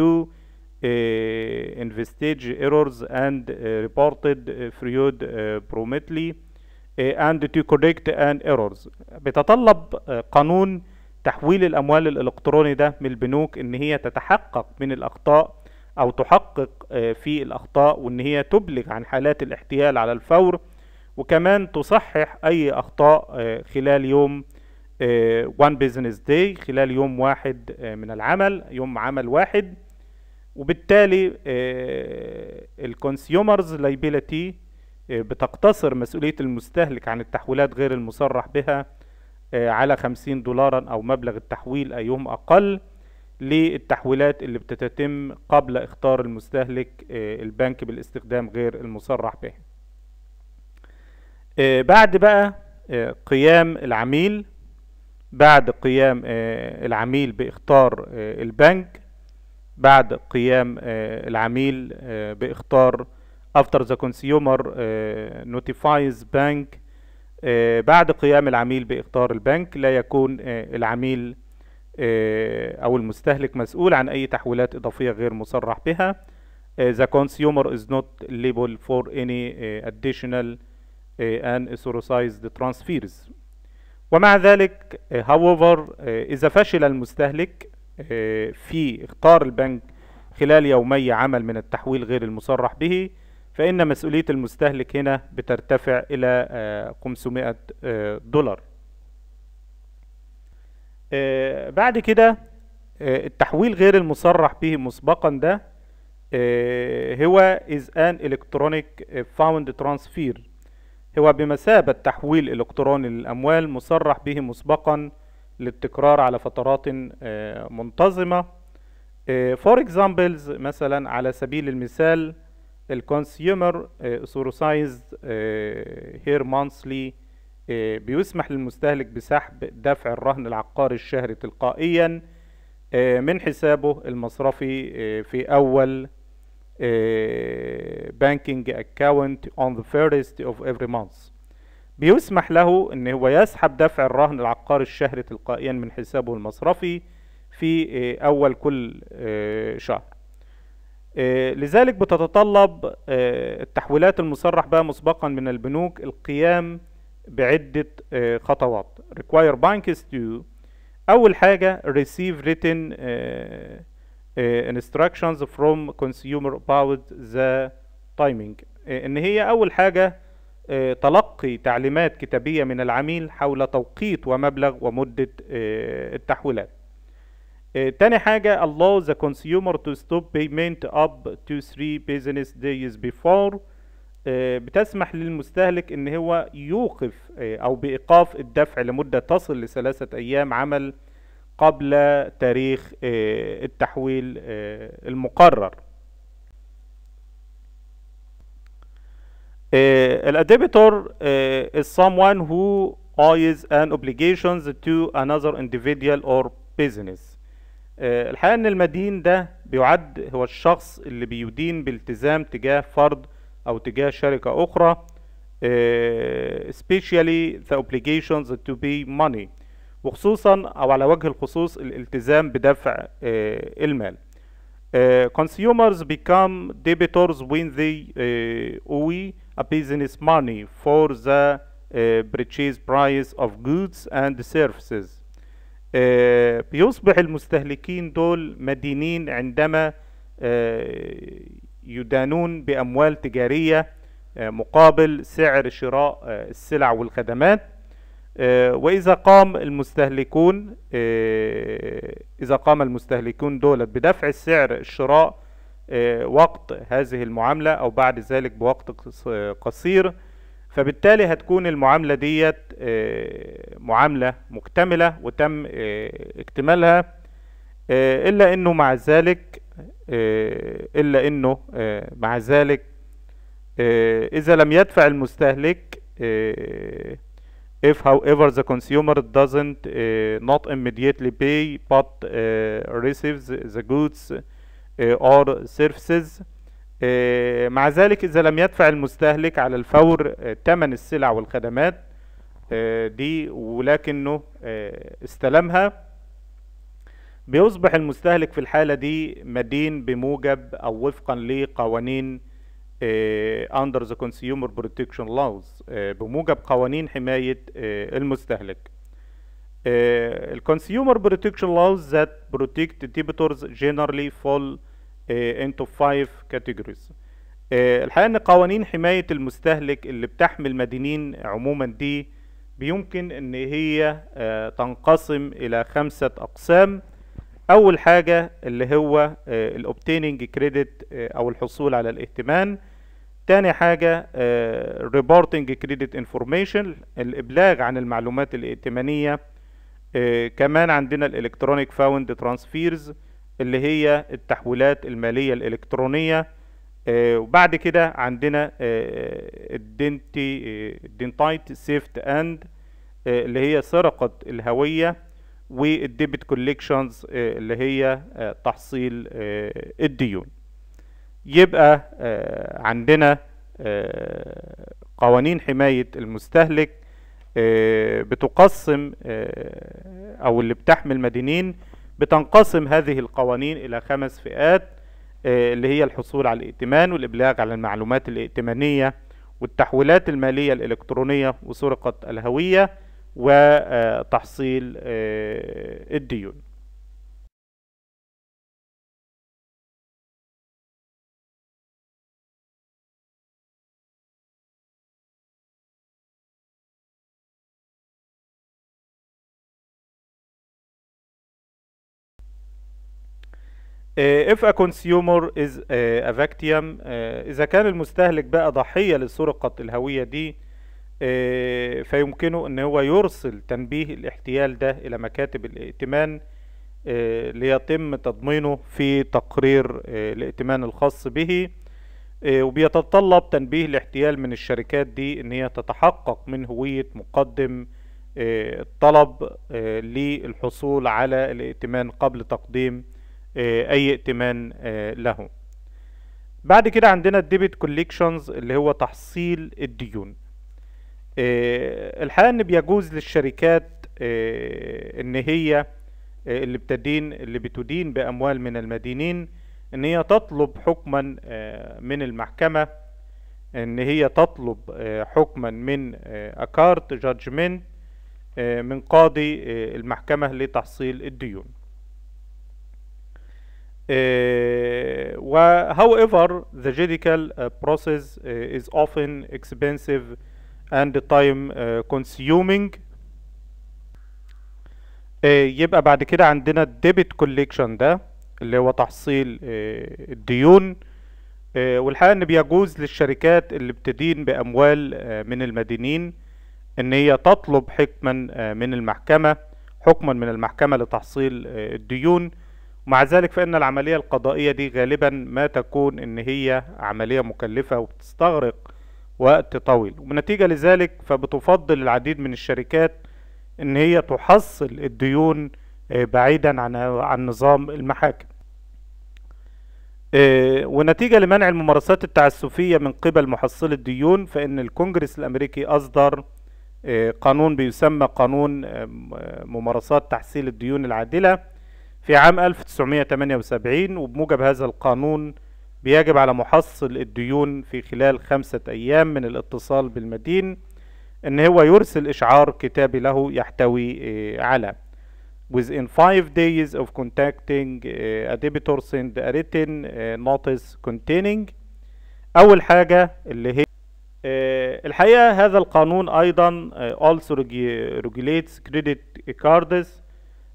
to investigate errors and reported fraud promptly إيه، and to correct and errors بيتطلب آه، قانون تحويل الاموال الالكتروني ده من البنوك ان هي تتحقق من الاخطاء او تحقق آه، في الاخطاء وان هي تبلغ عن حالات الاحتيال على الفور وكمان تصحح اي اخطاء آه، خلال يوم one بيزنس داي خلال يوم واحد من العمل يوم عمل واحد وبالتالي الكونسيومرز لايبيلتي آه، بتقتصر مسؤولية المستهلك عن التحويلات غير المصرح بها آه، على 50 دولارا أو مبلغ التحويل أيهم أقل للتحويلات اللي بتتم قبل اختار المستهلك آه، البنك بالاستخدام غير المصرح به بعد بقى قيام العميل بعد قيام العميل باختار البنك بعد قيام العميل باختار after the consumer uh, notifies bank uh, بعد قيام العميل باختار البنك لا يكون uh, العميل uh, أو المستهلك مسؤول عن أي تحويلات إضافية غير مصرح بها uh, the consumer is not liable for any uh, additional and authorized transfers ومع ذلك however إذا فشل المستهلك في اختار البنك خلال يومي عمل من التحويل غير المصرح به فإن مسؤولية المستهلك هنا بترتفع إلى 500 آه، آه، دولار آه، بعد كده التحويل غير المصرح به مسبقا ده هو is an electronic found transfer هو بمثابة تحويل إلكتروني للأموال مصرح به مسبقا للتكرار على فترات منتظمة for examples مثلا على سبيل المثال الكونسيومر اوثورايزد هير monthly آه، بيسمح للمستهلك بسحب دفع الرهن العقاري الشهري تلقائيا آه، من حسابه المصرفي آه، في اول بانكينج اكاونت اون ذا فيرست اوف افري مانث بيسمح له ان هو يسحب دفع الرهن العقاري الشهري تلقائيا من حسابه المصرفي في اول كل شهر آه، لذلك بتتطلب آه، التحويلات المصرح بها مسبقا من البنوك القيام بعدة آه، خطوات require banks to أول حاجة receive written instructions from consumer about the timing إن هي أول حاجة تلقي تعليمات كتابية من العميل حول توقيت ومبلغ ومدة التحويلات تاني حاجة allow the consumer to stop payment up to three business days before بتسمح للمستهلك ان هو يوقف او بايقاف الدفع لمدة تصل لثلاثة ايام عمل قبل تاريخ التحويل المقرر a is someone who owes an obligations to another individual or business الحقيقة ان المدين ده بيعد هو الشخص اللي بيدين بالتزام تجاه فرد او تجاه شركة اخرى especially the obligations to pay money وخصوصا او على وجه الخصوص الالتزام بدفع المال consumers become debitors when they owe a business money for the purchase price of goods and services آه، بيصبح المستهلكين دول مدينين عندما آه، يدانون بأموال تجارية آه، مقابل سعر شراء السلع والخدمات وإذا قام المستهلكون إذا قام المستهلكون دولت بدفع السعر الشراء وقت هذه المعاملة أو بعد ذلك بوقت قصير فبالتالي هتكون المعاملة ديت آه، معاملة مكتملة وتم آه، اكتمالها آه، إلا أنه مع ذلك إلا أنه مع ذلك إذا لم يدفع المستهلك if however the consumer doesn't not immediately pay but receives the goods or services آه، مع ذلك إذا لم يدفع المستهلك على الفور ثمن آه، السلع والخدمات آه، دي ولكنه استلمها بيصبح المستهلك في الحالة دي مدين بموجب أو وفقا لقوانين under the consumer protection laws بموجب قوانين حماية المستهلك الكونسيومر بروتكشن laws that protect debtors generally fall into five categories الحقيقة ان قوانين حماية المستهلك اللي بتحمي المدينين عموما دي بيمكن ان هي آه، تنقسم الى خمسة اقسام اول حاجة اللي هو آه، الاوبتيننج آه، كريدت او الحصول على الائتمان تاني حاجة ريبورتنج كريدت انفورميشن الابلاغ عن المعلومات الائتمانية كمان عندنا الالكترونيك فاوند ترانسفيرز اللي هي التحويلات المالية الإلكترونية آه، وبعد كده عندنا آه، الدنتي آه، الدنتايت سيفت اند اللي هي سرقة الهوية والديبت كوليكشنز اللي هي تحصيل الديون يبقى عندنا قوانين حماية المستهلك بتقسم او اللي بتحمي المدينين بتنقسم هذه القوانين إلى خمس فئات آه، اللي هي الحصول على الائتمان والإبلاغ على المعلومات الائتمانية والتحويلات المالية الإلكترونية وسرقة الهوية وتحصيل آه، الديون Uh, if a consumer is uh, a victim uh, إذا كان المستهلك بقى ضحية لسرقة الهوية دي فيمكنه أن هو يرسل تنبيه الاحتيال ده إلى مكاتب الائتمان ليتم تضمينه في تقرير الائتمان الخاص به وبيتطلب تنبيه الاحتيال من الشركات دي ان هي تتحقق من هوية مقدم الطلب للحصول على الائتمان قبل تقديم آه، اي ائتمان آه، له بعد كده عندنا الديبت كوليكشنز اللي هو تحصيل الديون آه، الحقيقه ان بيجوز للشركات ان هي اللي بتدين اللي بتدين باموال من المدينين ان هي تطلب حكما من المحكمه ان هي تطلب حكما من اكارت جادجمنت من قاضي المحكمه لتحصيل الديون آه، و however the judicial uh, process uh, is often expensive and time uh, consuming آه، يبقى بعد كده عندنا الديبت كوليكشن ده اللي هو تحصيل آه، الديون والحقيقة ان بيجوز للشركات اللي بتدين بأموال من المدينين ان هي تطلب حكما من المحكمة حكما من المحكمة لتحصيل الديون مع ذلك فإن العملية القضائية دي غالبا ما تكون إن هي عملية مكلفة وبتستغرق وقت طويل ونتيجة لذلك فبتفضل العديد من الشركات إن هي تحصل الديون آه، بعيدا عن عن نظام المحاكم آه، ونتيجة لمنع الممارسات التعسفية من قبل محصلي الديون فإن الكونجرس الأمريكي أصدر آه، قانون بيسمى قانون ممارسات تحصيل الديون العادلة في عام 1978 وبموجب هذا القانون بيجب على محصل الديون في خلال خمسة أيام من الاتصال بالمدين إن هو يرسل إشعار كتابي له يحتوي آه، على within five days of contacting آه، a debitor send a written آه، notice containing أول حاجة اللي هي الحقيقة هذا القانون أيضا also regulates credit cards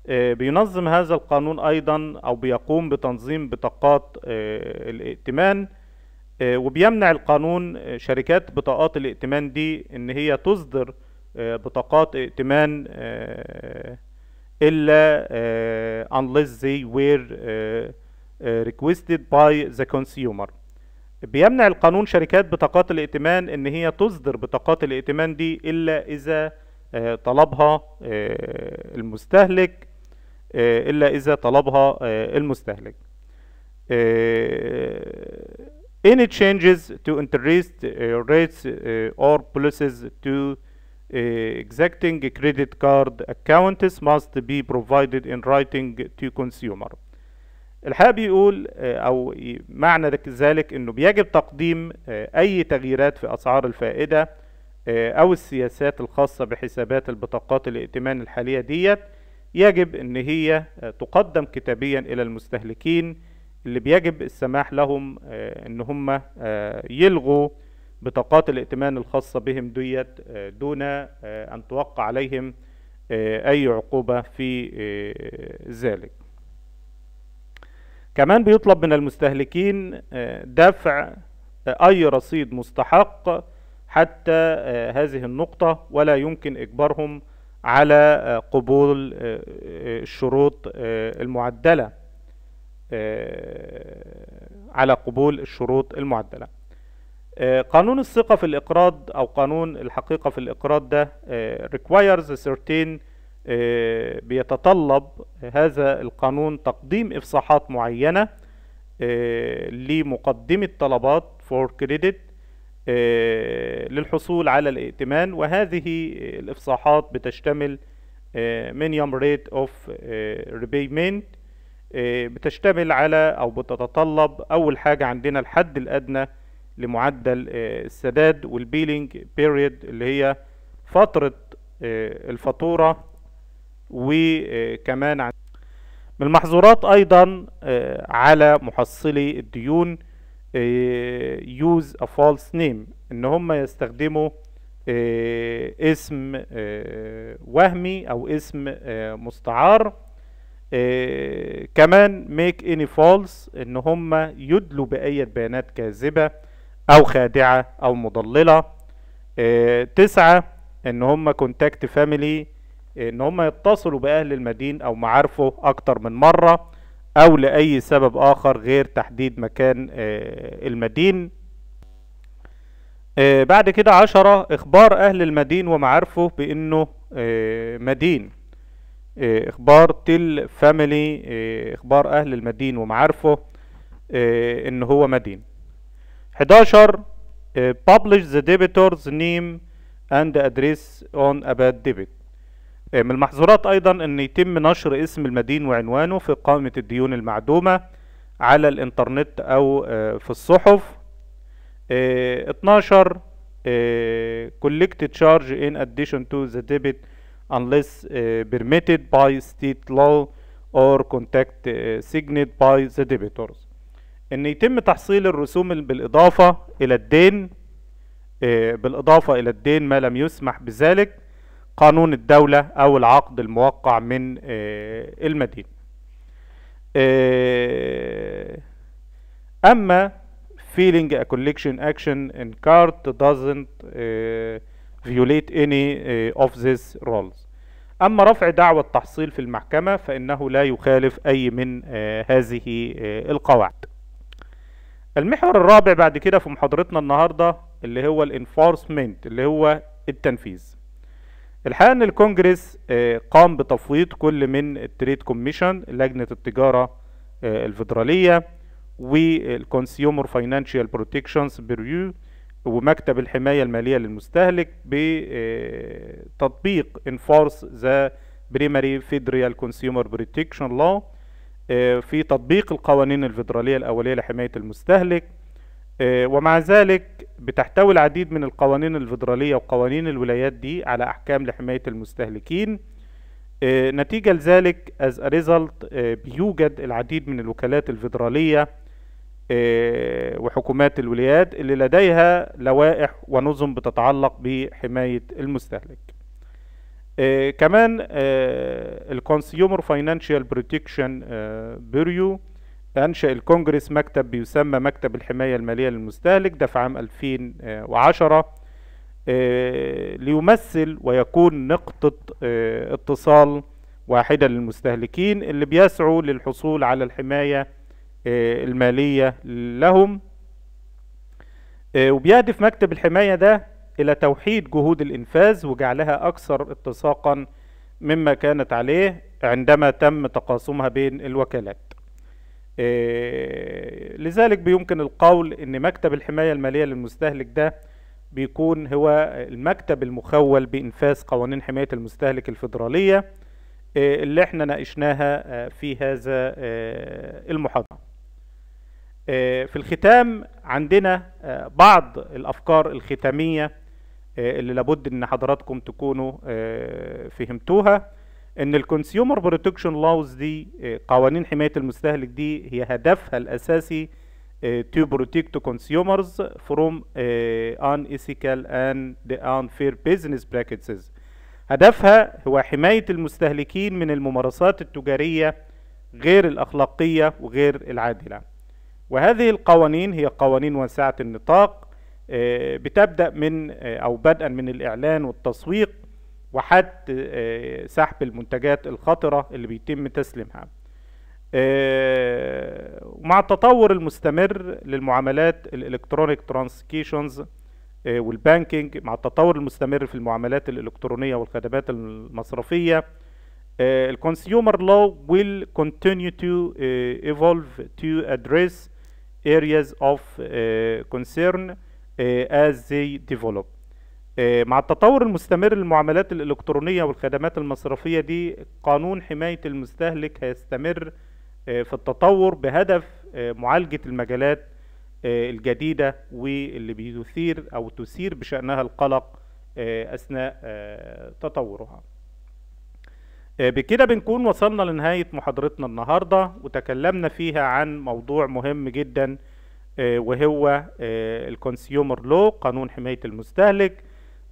آه، بينظم هذا القانون أيضا أو بيقوم بتنظيم بطاقات آه، الائتمان آه، وبيمنع القانون شركات بطاقات الائتمان دي إن هي تصدر بطاقات ائتمان إلا unless they were requested by the consumer بيمنع القانون شركات بطاقات الائتمان ان هي تصدر بطاقات الائتمان دي الا اذا طلبها المستهلك آه، إلا إذا طلبها آه، المستهلك آه، any changes to interest uh, rates uh, or policies to uh, exacting credit card accounts must be provided in writing to consumer الحقيقه بيقول او معنى ذلك انه بيجب تقديم اي تغييرات في اسعار الفائده او السياسات الخاصه بحسابات البطاقات الائتمان الحاليه ديت يجب ان هي تقدم كتابيا الى المستهلكين اللي بيجب السماح لهم آه، ان هم آه، يلغوا بطاقات الائتمان الخاصة بهم ديت آه، دون ان توقع عليهم اي عقوبة في ذلك كمان بيطلب من المستهلكين دفع اي رصيد مستحق حتى هذه النقطة ولا يمكن اجبارهم آه، آه، آه، على قبول الشروط المعدلة على قبول الشروط المعدلة قانون الثقة في الإقراض أو قانون الحقيقة في الإقراض ده requires certain بيتطلب هذا القانون تقديم إفصاحات معينة لمقدمي الطلبات for credit آه، للحصول على الائتمان وهذه الإفصاحات بتشتمل مينيم ريت اوف ريبيمنت بتشتمل على أو بتتطلب أول حاجة عندنا الحد الأدنى لمعدل آه، السداد والبيلينج بيريد اللي هي فترة آه، الفاتورة وكمان من المحظورات أيضا على محصلي الديون يوز ا فالس نيم ان هم يستخدموا آه، اسم آه، وهمي او اسم آه، مستعار كمان ميك اني فالس ان هم يدلوا باية بيانات كاذبة او خادعة او مضللة تسعة ان هم كونتاكت فاميلي ان هم يتصلوا باهل المدين او معارفه اكتر من مرة أو لأي سبب آخر غير تحديد مكان آه، المدين آه، بعد كده عشرة إخبار أهل المدين ومعارفه بأنه آه، مدين إخبار تل فاميلي إخبار أهل المدين ومعارفه إن هو مدين 11 publish the debitor's name and address on about debit آه، من المحظورات أيضا أن يتم نشر اسم المدين وعنوانه في قائمة الديون المعدومة على الإنترنت أو آه، في الصحف 12 آه، collected charge in addition to the debit unless permitted by state law or contact signed by the debitors ان يتم تحصيل الرسوم بالاضافه الى الدين بالاضافه الى الدين ما لم يسمح بذلك قانون الدولة أو العقد الموقع من آه، المدينة آه، أما feeling a collection action in cart doesn't آه، violate any of these rules أما رفع دعوى التحصيل في المحكمة فإنه لا يخالف أي من هذه القواعد المحور الرابع بعد كده في محاضرتنا النهاردة اللي هو الانفورسمنت اللي هو التنفيذ الحقيقه ان الكونجرس آه، قام بتفويض كل من التريد كوميشن لجنه التجاره آه، الفيدراليه والكونسيومر فاينانشال بروتكشنز بريو ومكتب الحمايه الماليه للمستهلك بتطبيق آه، انفورس ذا بريمري فيدريال كونسيومر بروتكشن لو في تطبيق القوانين الفيدراليه الاوليه لحمايه المستهلك آه، ومع ذلك بتحتوي العديد من القوانين الفيدرالية وقوانين الولايات دي على أحكام لحماية المستهلكين آه، نتيجة لذلك as a result آه، بيوجد العديد من الوكالات الفيدرالية وحكومات الولايات اللي لديها لوائح ونظم بتتعلق بحماية المستهلك كمان الكونسيومر فاينانشال بروتكشن بيريو أنشأ الكونجرس مكتب بيسمى مكتب الحماية المالية للمستهلك ده في عام 2010 آه، ليمثل ويكون نقطة آه، اتصال واحدة للمستهلكين اللي بيسعوا للحصول على الحماية آه، المالية لهم وبيهدف مكتب الحماية ده إلى توحيد جهود الإنفاذ وجعلها أكثر اتساقا مما كانت عليه عندما تم تقاسمها بين الوكالات آه، لذلك بيمكن القول ان مكتب الحماية المالية للمستهلك ده بيكون هو المكتب المخول بإنفاذ قوانين حماية المستهلك الفدراليه آه، اللي احنا ناقشناها آه، في هذا المحاضرة في الختام عندنا بعض الأفكار الختامية اللي لابد ان حضراتكم تكونوا فهمتوها ان الكونسيومر بروتكشن لاوز دي آه، قوانين حمايه المستهلك دي هي هدفها الاساسي آه، to protect consumers from آه، unethical and unfair business practices هدفها هو حماية المستهلكين من الممارسات التجارية غير الأخلاقية وغير العادلة وهذه القوانين هي قوانين واسعة النطاق بتبدأ من أو بدءا من الإعلان والتسويق وحد آه، سحب المنتجات الخطرة اللي بيتم تسليمها آه، ومع التطور المستمر للمعاملات الالكترونيك ترانسكيشنز آه، والبانكينج مع التطور المستمر في المعاملات الالكترونيه والخدمات المصرفيه الكونسيومر لو will continue to evolve to address areas of concern as they develop آه، مع التطور المستمر للمعاملات الإلكترونية والخدمات المصرفية دي قانون حماية المستهلك هيستمر آه، في التطور بهدف آه، معالجة المجالات الجديدة واللي بيثير أو تثير بشأنها القلق أثناء تطورها بكده بنكون وصلنا لنهاية محاضرتنا النهاردة وتكلمنا فيها عن موضوع مهم جدا وهو الكونسيومر لو قانون حماية المستهلك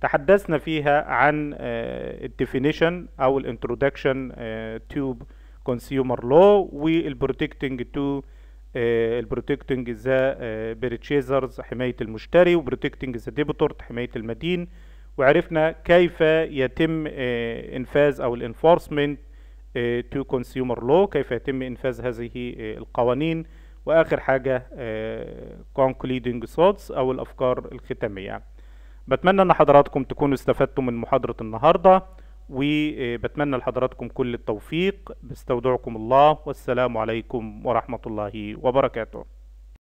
تحدثنا فيها عن آه، definition أو introduction آه، to consumer law والprotecting to البروتكتنج ذا بيرتشيزرز حماية المشتري وبروتكتنج ذا ديبوتور حماية المدين وعرفنا كيف يتم آه، انفاذ او الانفورسمنت تو كونسيومر لو كيف يتم انفاذ هذه القوانين واخر حاجه concluding thoughts او الافكار الختاميه بتمنى ان حضراتكم تكونوا استفدتم من محاضرة النهاردة وبتمنى لحضراتكم كل التوفيق بستودعكم الله والسلام عليكم ورحمة الله وبركاته